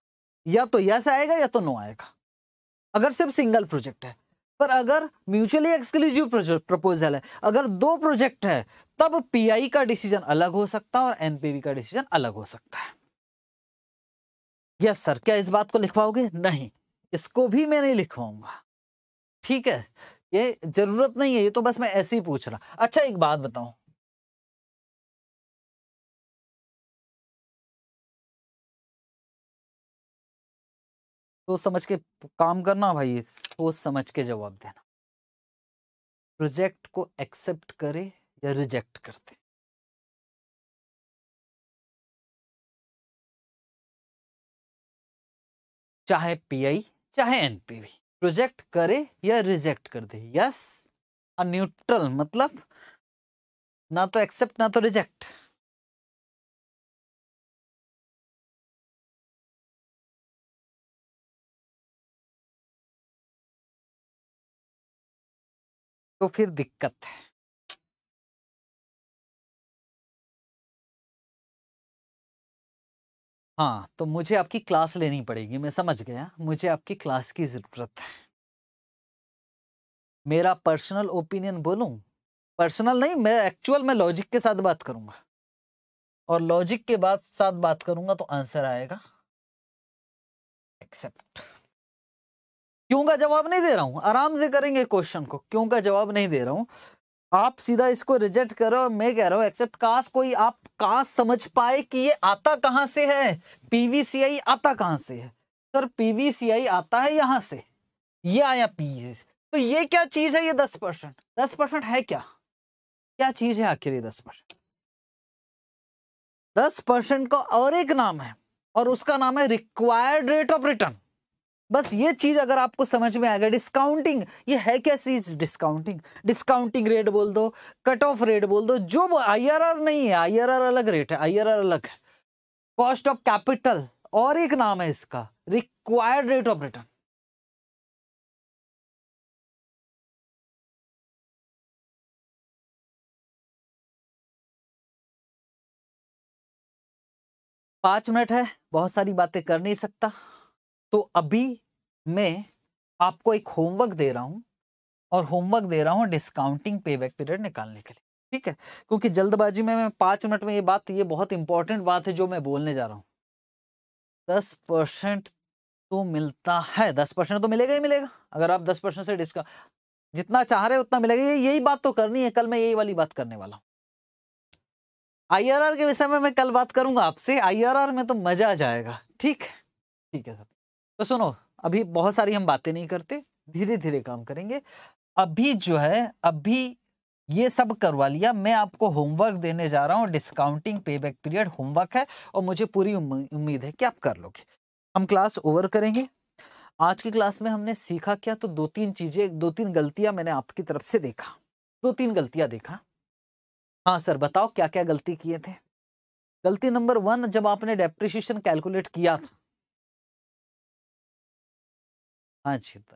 या तो यस आएगा या तो नो आएगा अगर सिर्फ सिंगल प्रोजेक्ट है पर अगर म्यूचुअली एक्सक्लूसिव प्रपोजल है अगर दो प्रोजेक्ट है तब पीआई का डिसीजन अलग हो सकता है और एनपीवी का डिसीजन अलग हो सकता है यस सर क्या इस बात को लिखवाओगे नहीं इसको भी मैं नहीं लिखवाऊंगा ठीक है ये जरूरत नहीं है ये तो बस मैं ऐसे ही पूछ रहा अच्छा एक बात बताऊं सोच समझ के काम करना भाई सोच समझ के जवाब देना प्रोजेक्ट को एक्सेप्ट करे या रिजेक्ट करते चाहे पीआई चाहे एनपीवी प्रोजेक्ट करे या रिजेक्ट कर दे यस न्यूट्रल मतलब ना तो एक्सेप्ट ना तो रिजेक्ट तो फिर दिक्कत है हाँ तो मुझे आपकी क्लास लेनी पड़ेगी मैं समझ गया मुझे आपकी क्लास की ज़रूरत है मेरा पर्सनल ओपिनियन बोलूं पर्सनल नहीं मैं एक्चुअल मैं लॉजिक के साथ बात करूंगा और लॉजिक के बाद साथ बात करूंगा तो आंसर आएगा एक्सेप्ट क्यों का जवाब नहीं दे रहा हूं आराम से करेंगे क्वेश्चन को क्यों का जवाब नहीं दे रहा हूं आप सीधा इसको रिजेक्ट करो मैं कह रहा हूं एक्सेप्ट कास कोई आप कास समझ पाए कि ये आता कहां से है पीवीसीआई आता कहां से है सर पीवीसीआई आता है यहां से ये आया पी तो ये क्या चीज है ये दस परसेंट दस परसेंट है क्या क्या चीज है आखिर ये दस परसेंट दस परसेंट का और एक नाम है और उसका नाम है रिक्वायर्ड रेट ऑफ रिटर्न बस ये चीज अगर आपको समझ में आएगा डिस्काउंटिंग ये है क्या चीज डिस्काउंटिंग डिस्काउंटिंग रेट बोल दो कट ऑफ रेट बोल दो जो आईआरआर नहीं है आईआरआर अलग रेट है आईआरआर अलग है कॉस्ट ऑफ कैपिटल और एक नाम है इसका रिक्वायर्ड रेट ऑफ रिटर्न पांच मिनट है बहुत सारी बातें कर नहीं सकता तो अभी मैं आपको एक होमवर्क दे रहा हूँ और होमवर्क दे रहा हूँ डिस्काउंटिंग पे बैक पीरियड निकालने के लिए ठीक है क्योंकि जल्दबाजी में मैं पाँच मिनट में ये बात ये बहुत इंपॉर्टेंट बात है जो मैं बोलने जा रहा हूँ दस परसेंट तो मिलता है दस परसेंट तो मिलेगा ही मिलेगा अगर आप दस परसेंट से डिस्काउंट जितना चाह रहे हो उतना मिलेगा ये यही बात तो करनी है कल मैं यही वाली बात करने वाला हूँ आई के विषय में मैं कल बात करूंगा आपसे आई में तो मजा आ जाएगा ठीक ठीक है सर तो सुनो अभी बहुत सारी हम बातें नहीं करते धीरे धीरे काम करेंगे अभी जो है अभी ये सब करवा लिया मैं आपको होमवर्क देने जा रहा हूँ discounting pay back period homework है और मुझे पूरी उम्मीद है कि आप कर लोगे हम क्लास ओवर करेंगे आज की क्लास में हमने सीखा क्या तो दो तीन चीज़ें दो तीन गलतियां मैंने आपकी तरफ से देखा दो तीन गलतियां देखा हाँ सर बताओ क्या क्या गलती किए थे गलती नंबर वन जब आपने डेप्रिशिएशन कैलकुलेट किया था हाँ जी तो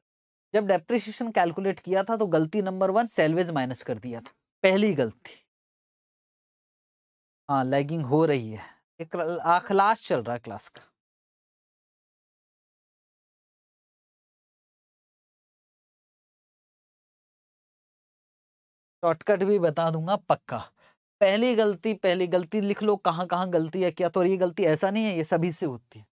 जब डेप्रिसिएशन कैलकुलेट किया था तो गलती नंबर वन सेलवेज माइनस कर दिया था पहली गलती हाँ लैगिंग हो रही है एक क्लास चल रहा है क्लास का शॉर्टकट भी बता दूंगा पक्का पहली गलती पहली गलती लिख लो कहाँ कहाँ गलती है क्या तो ये गलती ऐसा नहीं है ये सभी से होती है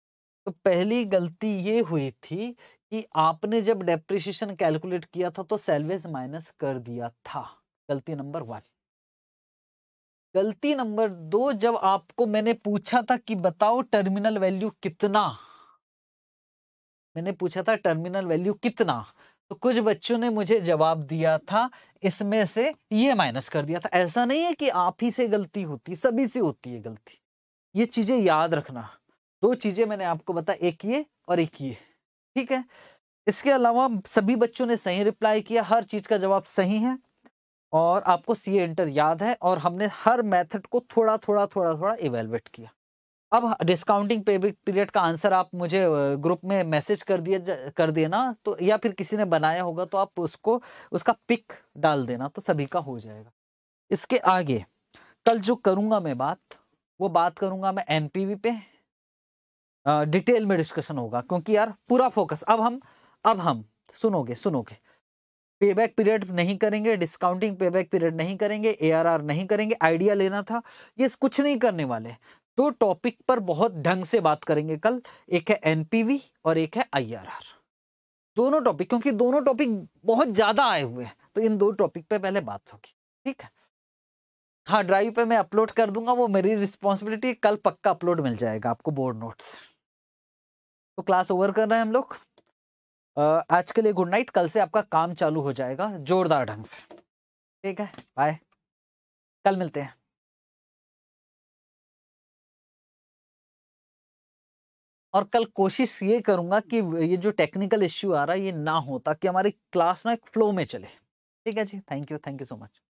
तो पहली गलती ये हुई थी कि आपने जब डेप्रिसिएशन कैलकुलेट किया था तो सेल्वेज माइनस कर दिया था गलती नंबर वन गलती नंबर दो जब आपको मैंने पूछा था कि बताओ टर्मिनल वैल्यू कितना मैंने पूछा था टर्मिनल वैल्यू कितना तो कुछ बच्चों ने मुझे जवाब दिया था इसमें से ये माइनस कर दिया था ऐसा नहीं है कि आप ही से गलती होती सभी से होती है गलती ये चीजें याद रखना दो चीजें मैंने आपको बताया एक ये और एक ये ठीक है इसके अलावा सभी बच्चों ने सही रिप्लाई किया हर चीज का जवाब सही है और आपको सी एंटर याद है और हमने हर मेथड को थोड़ा थोड़ा थोड़ा थोड़ा इवेलुएट किया अब डिस्काउंटिंग पीरियड का आंसर आप मुझे ग्रुप में मैसेज कर दिए कर देना तो या फिर किसी ने बनाया होगा तो आप उसको उसका पिक डाल देना तो सभी का हो जाएगा इसके आगे कल जो करूँगा मैं बात वो बात करूँगा मैं एनपीवी पे डिटेल में डिस्कशन होगा क्योंकि यार पूरा फोकस अब हम अब हम सुनोगे सुनोगे पे बैक पीरियड नहीं करेंगे डिस्काउंटिंग पे बैक पीरियड नहीं करेंगे आर नहीं करेंगे आइडिया लेना था ये कुछ नहीं करने वाले दो टॉपिक पर बहुत ढंग से बात करेंगे कल एक है एनपीवी और एक है आईआरआर दोनों टॉपिक क्योंकि दोनों टॉपिक बहुत ज़्यादा आए हुए हैं तो इन दो टॉपिक पे पहले बात होगी ठीक है हाँ ड्राइव पे मैं अपलोड कर दूंगा वो मेरी रिस्पॉन्सिबिलिटी कल पक्का अपलोड मिल जाएगा आपको बोर्ड नोट्स तो क्लास ओवर कर रहे हैं हम लोग आज के लिए गुड नाइट कल से आपका काम चालू हो जाएगा जोरदार ढंग से ठीक है बाय कल मिलते हैं और कल कोशिश ये करूंगा कि ये जो टेक्निकल इश्यू आ रहा है ये ना होता कि हमारी क्लास ना एक फ्लो में चले ठीक है जी thank you thank you so much